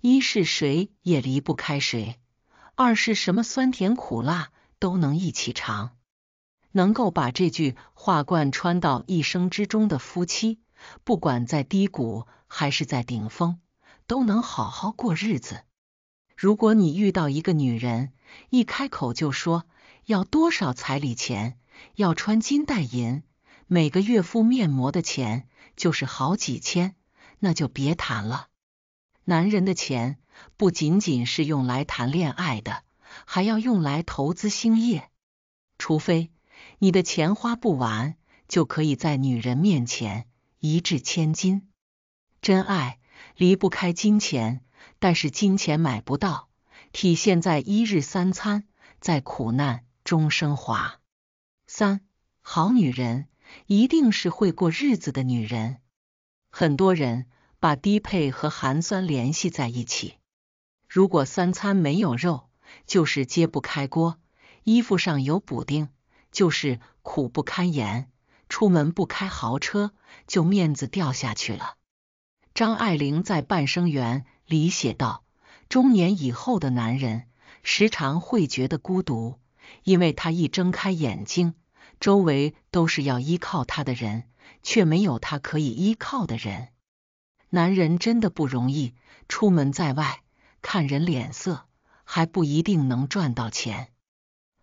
一是谁也离不开谁，二是什么酸甜苦辣都能一起尝。能够把这句话贯穿到一生之中的夫妻，不管在低谷还是在顶峰，都能好好过日子。如果你遇到一个女人，一开口就说要多少彩礼钱，要穿金戴银，每个月敷面膜的钱。就是好几千，那就别谈了。男人的钱不仅仅是用来谈恋爱的，还要用来投资兴业。除非你的钱花不完，就可以在女人面前一掷千金。真爱离不开金钱，但是金钱买不到，体现在一日三餐，在苦难中升华。三好女人。一定是会过日子的女人。很多人把低配和寒酸联系在一起。如果三餐没有肉，就是揭不开锅；衣服上有补丁，就是苦不堪言；出门不开豪车，就面子掉下去了。张爱玲在《半生缘》里写道：中年以后的男人，时常会觉得孤独，因为他一睁开眼睛。周围都是要依靠他的人，却没有他可以依靠的人。男人真的不容易，出门在外看人脸色，还不一定能赚到钱。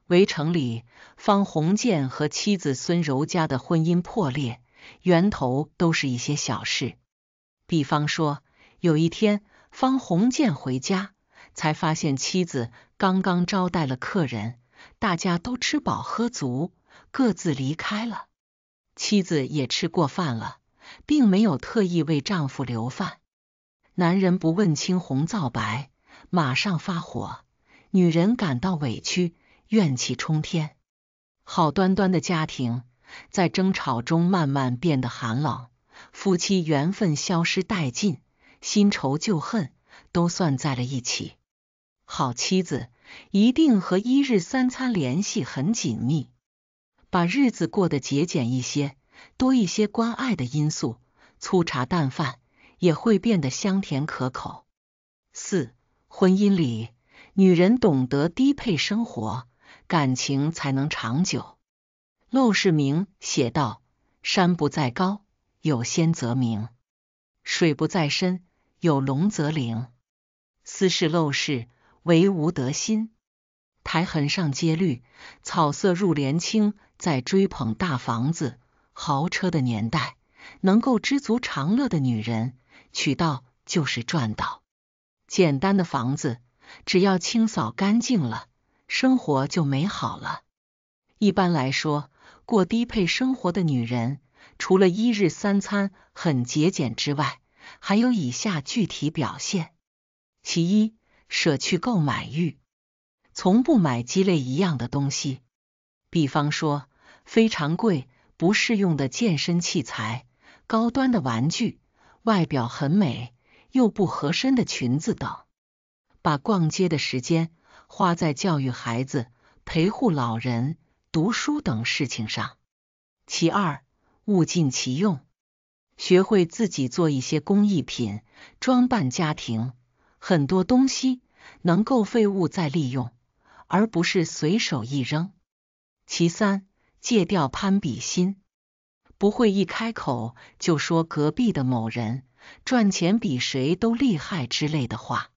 围城里，方鸿渐和妻子孙柔家的婚姻破裂，源头都是一些小事。比方说，有一天方鸿渐回家，才发现妻子刚刚招待了客人，大家都吃饱喝足。各自离开了，妻子也吃过饭了，并没有特意为丈夫留饭。男人不问青红皂白，马上发火；女人感到委屈，怨气冲天。好端端的家庭，在争吵中慢慢变得寒冷，夫妻缘分消失殆尽，新仇旧恨都算在了一起。好妻子一定和一日三餐联系很紧密。把日子过得节俭一些，多一些关爱的因素，粗茶淡饭也会变得香甜可口。四，婚姻里，女人懂得低配生活，感情才能长久。《陋室铭》写道：“山不在高，有仙则名；水不在深，有龙则灵。斯是陋室，惟吾德馨。苔痕上阶绿，草色入帘青。”在追捧大房子、豪车的年代，能够知足常乐的女人，娶到就是赚到。简单的房子，只要清扫干净了，生活就美好了。一般来说，过低配生活的女人，除了一日三餐很节俭之外，还有以下具体表现：其一，舍去购买欲，从不买鸡肋一样的东西。比方说，非常贵、不适用的健身器材、高端的玩具、外表很美又不合身的裙子等，把逛街的时间花在教育孩子、陪护老人、读书等事情上。其二，物尽其用，学会自己做一些工艺品，装扮家庭。很多东西能够废物再利用，而不是随手一扔。其三，戒掉攀比心，不会一开口就说隔壁的某人赚钱比谁都厉害之类的话。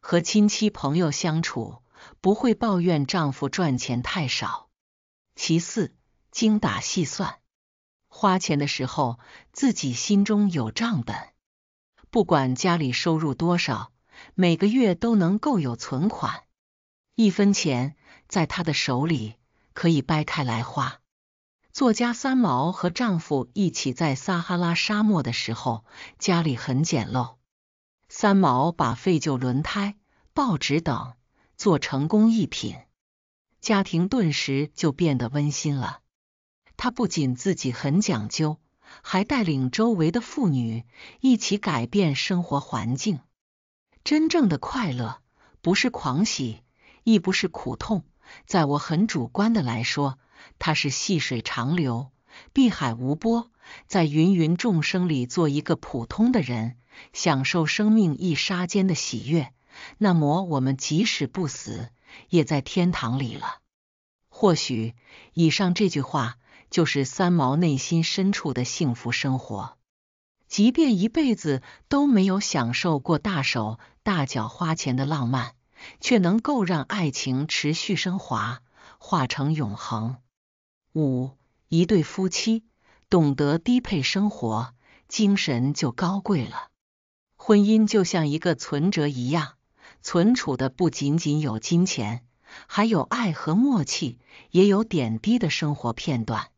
和亲戚朋友相处，不会抱怨丈夫赚钱太少。其四，精打细算，花钱的时候自己心中有账本，不管家里收入多少，每个月都能够有存款，一分钱在他的手里。可以掰开来花。作家三毛和丈夫一起在撒哈拉沙漠的时候，家里很简陋。三毛把废旧轮胎、报纸等做成工艺品，家庭顿时就变得温馨了。她不仅自己很讲究，还带领周围的妇女一起改变生活环境。真正的快乐，不是狂喜，亦不是苦痛。在我很主观的来说，它是细水长流，碧海无波，在芸芸众生里做一个普通的人，享受生命一刹间的喜悦，那么我们即使不死，也在天堂里了。或许以上这句话就是三毛内心深处的幸福生活，即便一辈子都没有享受过大手大脚花钱的浪漫。却能够让爱情持续升华，化成永恒。五，一对夫妻懂得低配生活，精神就高贵了。婚姻就像一个存折一样，存储的不仅仅有金钱，还有爱和默契，也有点滴的生活片段。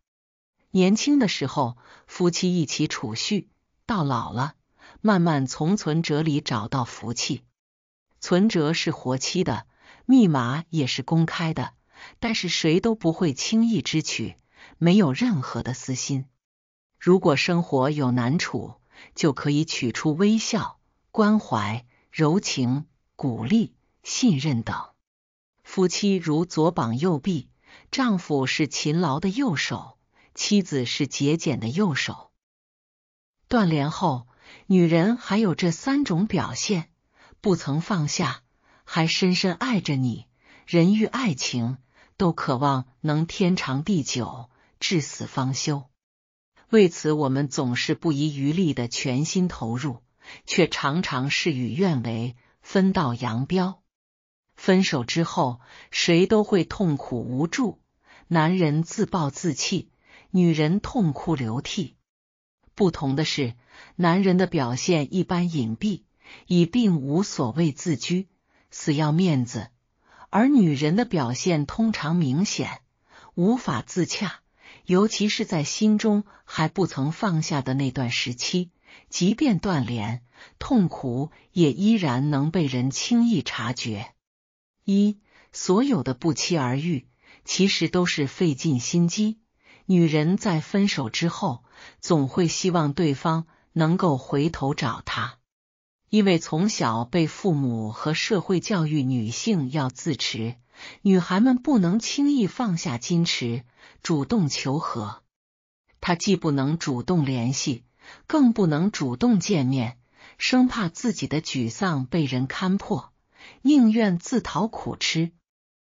年轻的时候，夫妻一起储蓄，到老了，慢慢从存折里找到福气。存折是活期的，密码也是公开的，但是谁都不会轻易支取，没有任何的私心。如果生活有难处，就可以取出微笑、关怀、柔情、鼓励、信任等。夫妻如左膀右臂，丈夫是勤劳的右手，妻子是节俭的右手。断联后，女人还有这三种表现。不曾放下，还深深爱着你。人遇爱情都渴望能天长地久，至死方休。为此，我们总是不遗余力的全心投入，却常常事与愿违，分道扬镳。分手之后，谁都会痛苦无助。男人自暴自弃，女人痛哭流涕。不同的是，男人的表现一般隐蔽。以并无所谓自居，死要面子；而女人的表现通常明显，无法自洽，尤其是在心中还不曾放下的那段时期，即便断联，痛苦也依然能被人轻易察觉。一所有的不期而遇，其实都是费尽心机。女人在分手之后，总会希望对方能够回头找她。因为从小被父母和社会教育，女性要自持，女孩们不能轻易放下矜持，主动求和。她既不能主动联系，更不能主动见面，生怕自己的沮丧被人看破，宁愿自讨苦吃。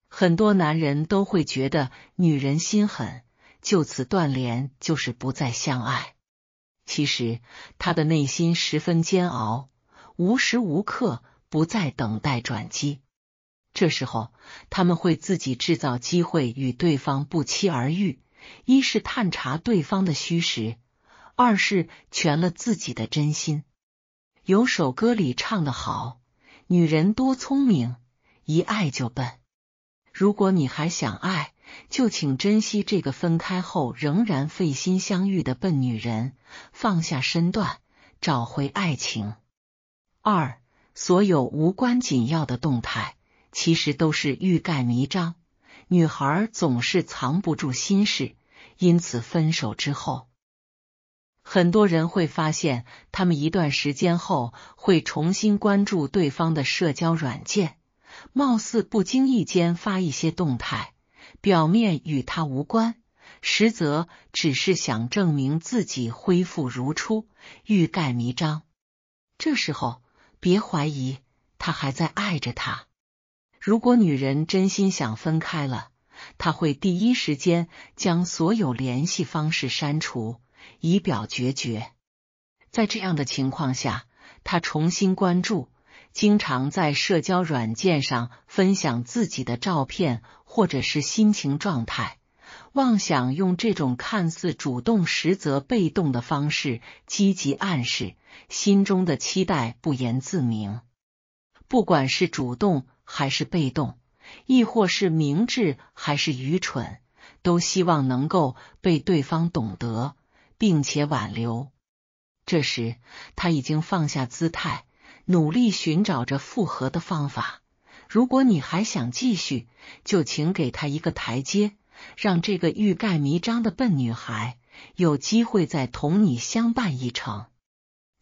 很多男人都会觉得女人心狠，就此断联就是不再相爱。其实他的内心十分煎熬。无时无刻不在等待转机，这时候他们会自己制造机会与对方不期而遇。一是探查对方的虚实，二是全了自己的真心。有首歌里唱的好：“女人多聪明，一爱就笨。”如果你还想爱，就请珍惜这个分开后仍然费心相遇的笨女人，放下身段，找回爱情。二，所有无关紧要的动态其实都是欲盖弥彰。女孩总是藏不住心事，因此分手之后，很多人会发现，他们一段时间后会重新关注对方的社交软件，貌似不经意间发一些动态，表面与他无关，实则只是想证明自己恢复如初，欲盖弥彰。这时候。别怀疑，他还在爱着他。如果女人真心想分开了，他会第一时间将所有联系方式删除，以表决绝。在这样的情况下，他重新关注，经常在社交软件上分享自己的照片或者是心情状态。妄想用这种看似主动、实则被动的方式积极暗示心中的期待，不言自明。不管是主动还是被动，亦或是明智还是愚蠢，都希望能够被对方懂得，并且挽留。这时他已经放下姿态，努力寻找着复合的方法。如果你还想继续，就请给他一个台阶。让这个欲盖弥彰的笨女孩有机会再同你相伴一程。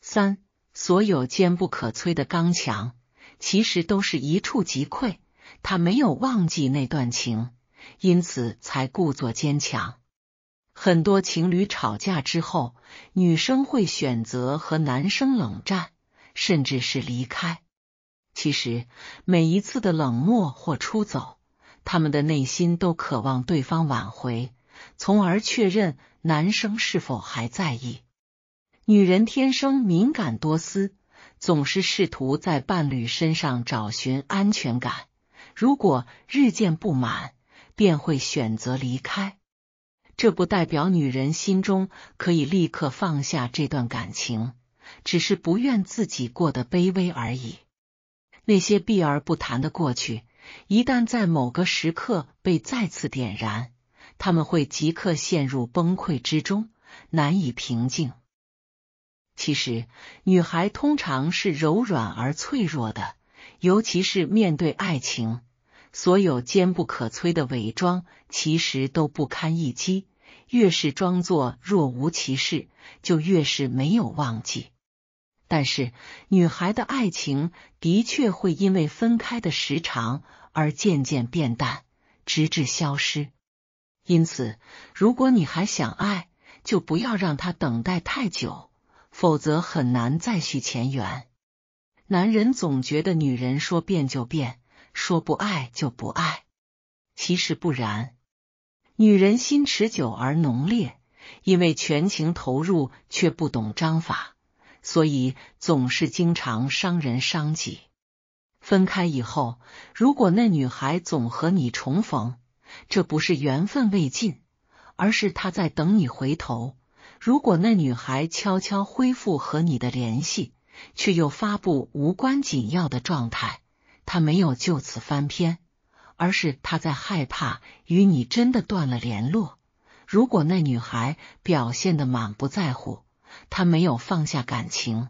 三，所有坚不可摧的刚强，其实都是一触即溃。她没有忘记那段情，因此才故作坚强。很多情侣吵架之后，女生会选择和男生冷战，甚至是离开。其实每一次的冷漠或出走。他们的内心都渴望对方挽回，从而确认男生是否还在意。女人天生敏感多思，总是试图在伴侣身上找寻安全感。如果日渐不满，便会选择离开。这不代表女人心中可以立刻放下这段感情，只是不愿自己过得卑微而已。那些避而不谈的过去。一旦在某个时刻被再次点燃，他们会即刻陷入崩溃之中，难以平静。其实，女孩通常是柔软而脆弱的，尤其是面对爱情，所有坚不可摧的伪装其实都不堪一击。越是装作若无其事，就越是没有忘记。但是，女孩的爱情的确会因为分开的时长而渐渐变淡，直至消失。因此，如果你还想爱，就不要让他等待太久，否则很难再续前缘。男人总觉得女人说变就变，说不爱就不爱，其实不然。女人心持久而浓烈，因为全情投入，却不懂章法。所以总是经常伤人伤己。分开以后，如果那女孩总和你重逢，这不是缘分未尽，而是她在等你回头。如果那女孩悄悄恢复和你的联系，却又发布无关紧要的状态，她没有就此翻篇，而是她在害怕与你真的断了联络。如果那女孩表现的满不在乎，他没有放下感情，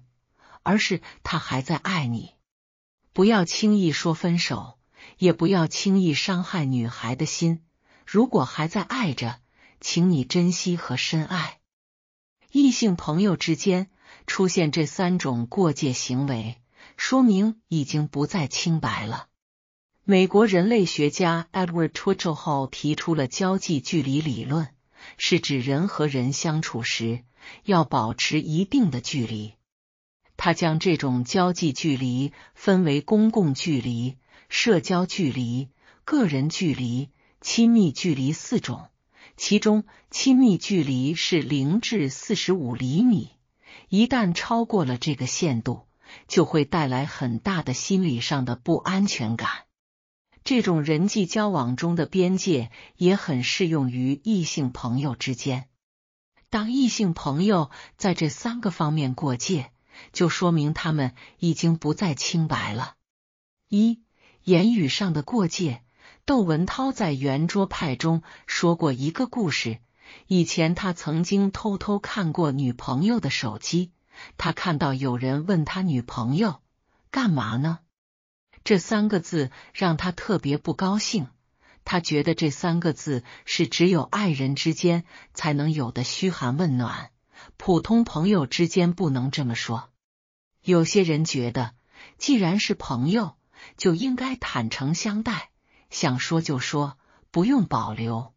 而是他还在爱你。不要轻易说分手，也不要轻易伤害女孩的心。如果还在爱着，请你珍惜和深爱。异性朋友之间出现这三种过界行为，说明已经不再清白了。美国人类学家 Edward t w i t c h e l 提出了交际距离理论，是指人和人相处时。要保持一定的距离，他将这种交际距离分为公共距离、社交距离、个人距离、亲密距离四种。其中，亲密距离是零至四十五厘米，一旦超过了这个限度，就会带来很大的心理上的不安全感。这种人际交往中的边界，也很适用于异性朋友之间。当异性朋友在这三个方面过界，就说明他们已经不再清白了。一、言语上的过界。窦文涛在圆桌派中说过一个故事，以前他曾经偷偷看过女朋友的手机，他看到有人问他女朋友干嘛呢，这三个字让他特别不高兴。他觉得这三个字是只有爱人之间才能有的嘘寒问暖，普通朋友之间不能这么说。有些人觉得，既然是朋友，就应该坦诚相待，想说就说，不用保留。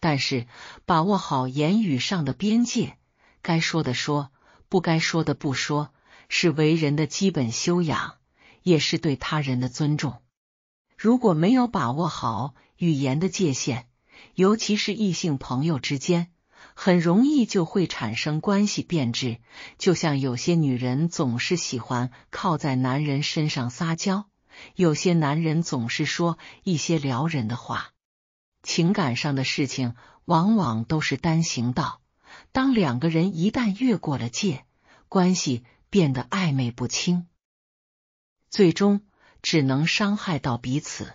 但是，把握好言语上的边界，该说的说，不该说的不说，是为人的基本修养，也是对他人的尊重。如果没有把握好语言的界限，尤其是异性朋友之间，很容易就会产生关系变质。就像有些女人总是喜欢靠在男人身上撒娇，有些男人总是说一些撩人的话。情感上的事情往往都是单行道，当两个人一旦越过了界，关系变得暧昧不清，最终。只能伤害到彼此。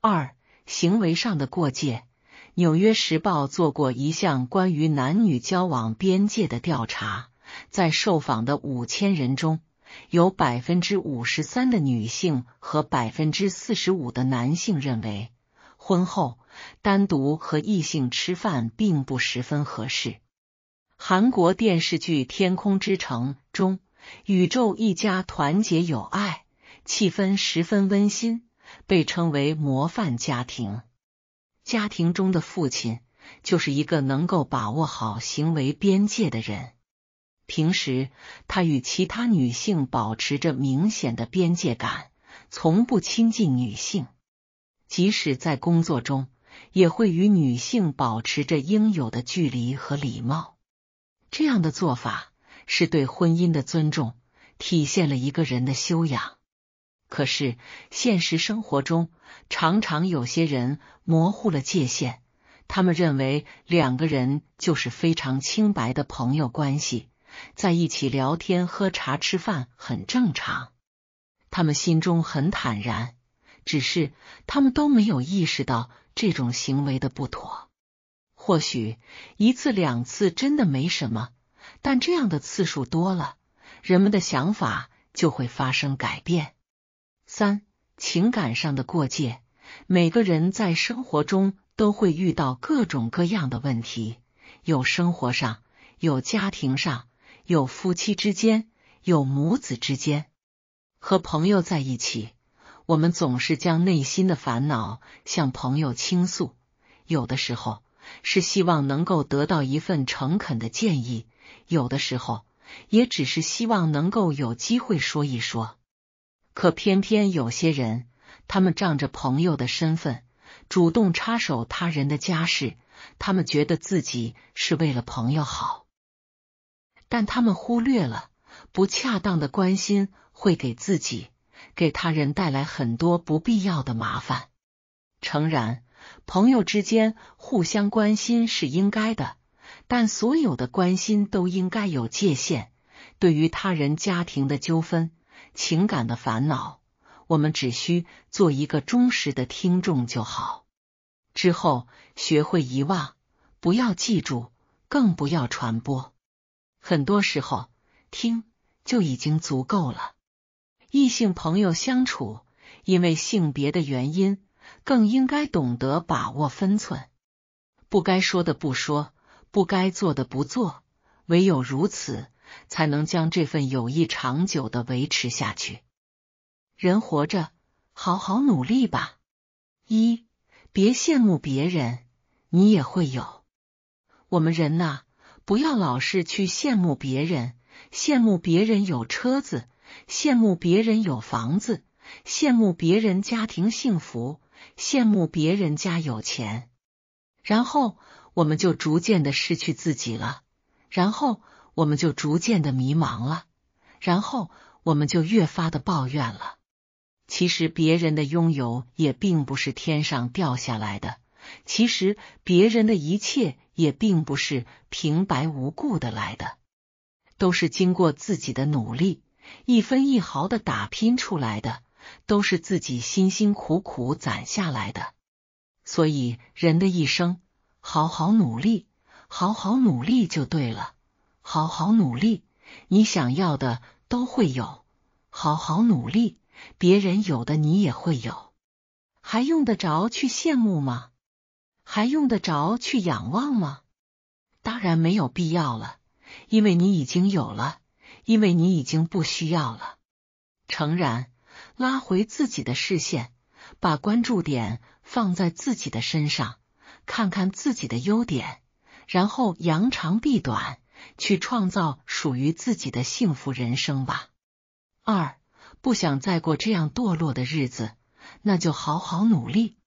二、行为上的过界。《纽约时报》做过一项关于男女交往边界的调查，在受访的五千人中，有百分之五十三的女性和百分之四十五的男性认为，婚后单独和异性吃饭并不十分合适。韩国电视剧《天空之城》中，宇宙一家团结友爱。气氛十分温馨，被称为模范家庭。家庭中的父亲就是一个能够把握好行为边界的人。平时他与其他女性保持着明显的边界感，从不亲近女性。即使在工作中，也会与女性保持着应有的距离和礼貌。这样的做法是对婚姻的尊重，体现了一个人的修养。可是现实生活中，常常有些人模糊了界限。他们认为两个人就是非常清白的朋友关系，在一起聊天、喝茶、吃饭很正常。他们心中很坦然，只是他们都没有意识到这种行为的不妥。或许一次两次真的没什么，但这样的次数多了，人们的想法就会发生改变。三情感上的过界，每个人在生活中都会遇到各种各样的问题，有生活上，有家庭上，有夫妻之间，有母子之间，和朋友在一起，我们总是将内心的烦恼向朋友倾诉，有的时候是希望能够得到一份诚恳的建议，有的时候也只是希望能够有机会说一说。可偏偏有些人，他们仗着朋友的身份，主动插手他人的家事，他们觉得自己是为了朋友好，但他们忽略了不恰当的关心会给自己、给他人带来很多不必要的麻烦。诚然，朋友之间互相关心是应该的，但所有的关心都应该有界限。对于他人家庭的纠纷，情感的烦恼，我们只需做一个忠实的听众就好。之后学会遗忘，不要记住，更不要传播。很多时候，听就已经足够了。异性朋友相处，因为性别的原因，更应该懂得把握分寸，不该说的不说，不该做的不做，唯有如此。才能将这份友谊长久的维持下去。人活着，好好努力吧！一，别羡慕别人，你也会有。我们人呐，不要老是去羡慕别人，羡慕别人有车子，羡慕别人有房子，羡慕别人家庭幸福，羡慕别人家有钱，然后我们就逐渐的失去自己了。然后。我们就逐渐的迷茫了，然后我们就越发的抱怨了。其实别人的拥有也并不是天上掉下来的，其实别人的一切也并不是平白无故的来的，都是经过自己的努力，一分一毫的打拼出来的，都是自己辛辛苦苦攒下来的。所以，人的一生，好好努力，好好努力就对了。好好努力，你想要的都会有。好好努力，别人有的你也会有，还用得着去羡慕吗？还用得着去仰望吗？当然没有必要了，因为你已经有了，因为你已经不需要了。诚然，拉回自己的视线，把关注点放在自己的身上，看看自己的优点，然后扬长避短。去创造属于自己的幸福人生吧。二，不想再过这样堕落的日子，那就好好努力。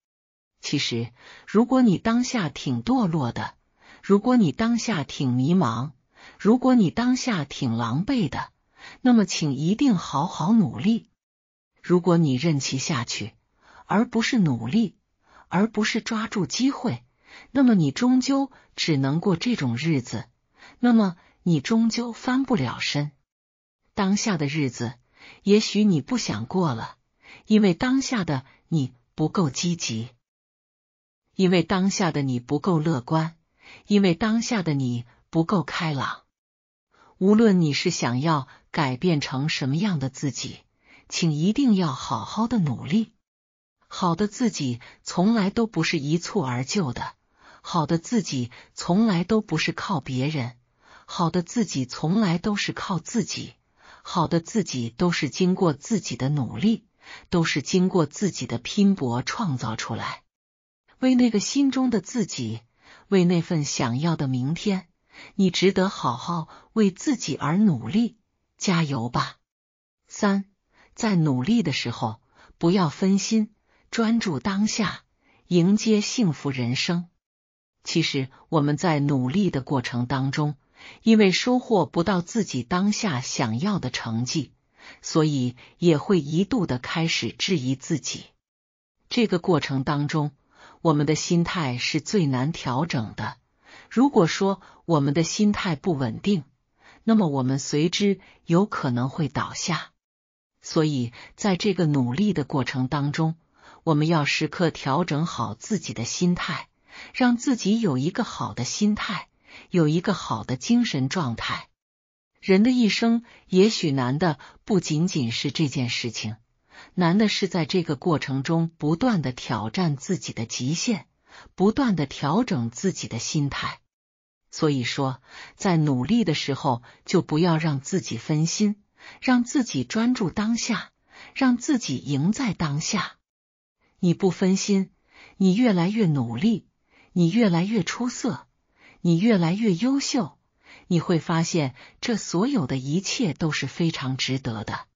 其实，如果你当下挺堕落的，如果你当下挺迷茫，如果你当下挺狼狈的，那么请一定好好努力。如果你任其下去，而不是努力，而不是抓住机会，那么你终究只能过这种日子。那么你终究翻不了身。当下的日子，也许你不想过了，因为当下的你不够积极，因为当下的你不够乐观，因为当下的你不够开朗。无论你是想要改变成什么样的自己，请一定要好好的努力。好的自己从来都不是一蹴而就的，好的自己从来都不是靠别人。好的自己从来都是靠自己，好的自己都是经过自己的努力，都是经过自己的拼搏创造出来。为那个心中的自己，为那份想要的明天，你值得好好为自己而努力，加油吧！三，在努力的时候不要分心，专注当下，迎接幸福人生。其实我们在努力的过程当中。因为收获不到自己当下想要的成绩，所以也会一度的开始质疑自己。这个过程当中，我们的心态是最难调整的。如果说我们的心态不稳定，那么我们随之有可能会倒下。所以，在这个努力的过程当中，我们要时刻调整好自己的心态，让自己有一个好的心态。有一个好的精神状态，人的一生也许难的不仅仅是这件事情，难的是在这个过程中不断的挑战自己的极限，不断的调整自己的心态。所以说，在努力的时候就不要让自己分心，让自己专注当下，让自己赢在当下。你不分心，你越来越努力，你越来越出色。你越来越优秀，你会发现这所有的一切都是非常值得的。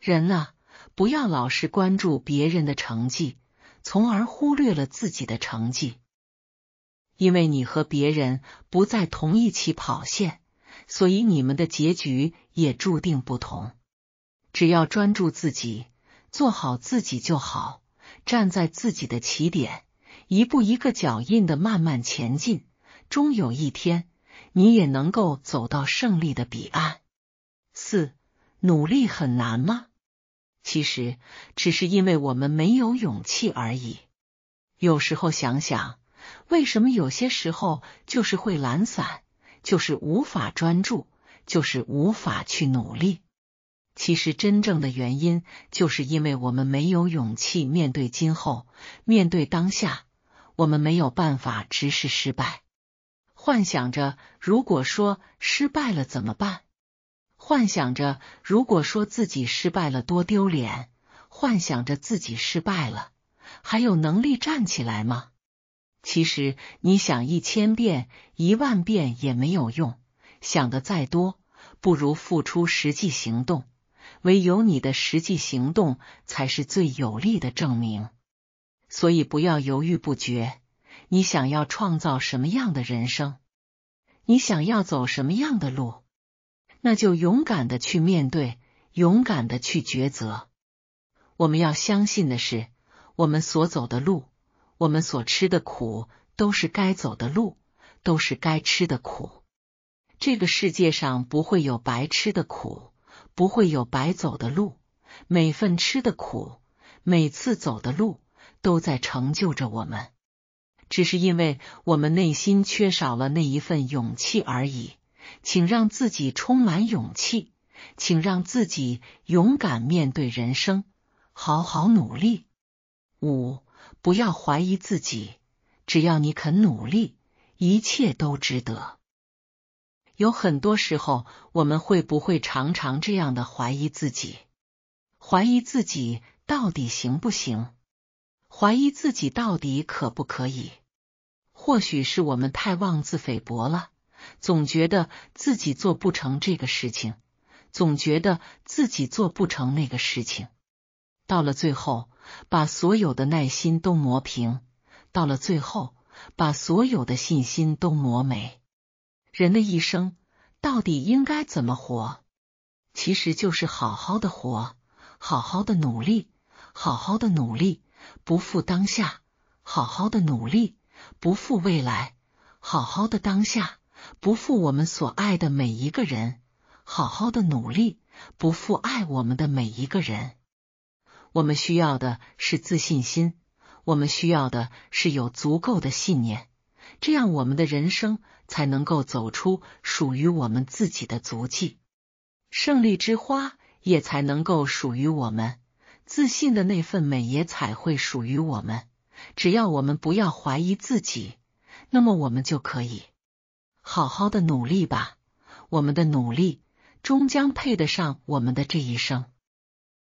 人啊，不要老是关注别人的成绩，从而忽略了自己的成绩。因为你和别人不在同一起跑线，所以你们的结局也注定不同。只要专注自己，做好自己就好，站在自己的起点，一步一个脚印的慢慢前进。终有一天，你也能够走到胜利的彼岸。四，努力很难吗？其实只是因为我们没有勇气而已。有时候想想，为什么有些时候就是会懒散，就是无法专注，就是无法去努力？其实真正的原因，就是因为我们没有勇气面对今后，面对当下，我们没有办法直视失败。幻想着，如果说失败了怎么办？幻想着，如果说自己失败了多丢脸？幻想着自己失败了还有能力站起来吗？其实你想一千遍、一万遍也没有用，想的再多，不如付出实际行动。唯有你的实际行动才是最有力的证明，所以不要犹豫不决。你想要创造什么样的人生？你想要走什么样的路？那就勇敢的去面对，勇敢的去抉择。我们要相信的是，我们所走的路，我们所吃的苦，都是该走的路，都是该吃的苦。这个世界上不会有白吃的苦，不会有白走的路。每份吃的苦，每次走的路，都在成就着我们。只是因为我们内心缺少了那一份勇气而已，请让自己充满勇气，请让自己勇敢面对人生，好好努力。五，不要怀疑自己，只要你肯努力，一切都值得。有很多时候，我们会不会常常这样的怀疑自己，怀疑自己到底行不行？怀疑自己到底可不可以？或许是我们太妄自菲薄了，总觉得自己做不成这个事情，总觉得自己做不成那个事情。到了最后，把所有的耐心都磨平；到了最后，把所有的信心都磨没。人的一生到底应该怎么活？其实就是好好的活，好好的努力，好好的努力。不负当下，好好的努力；不负未来，好好的当下；不负我们所爱的每一个人，好好的努力；不负爱我们的每一个人。我们需要的是自信心，我们需要的是有足够的信念，这样我们的人生才能够走出属于我们自己的足迹，胜利之花也才能够属于我们。自信的那份美也才会属于我们。只要我们不要怀疑自己，那么我们就可以好好的努力吧。我们的努力终将配得上我们的这一生。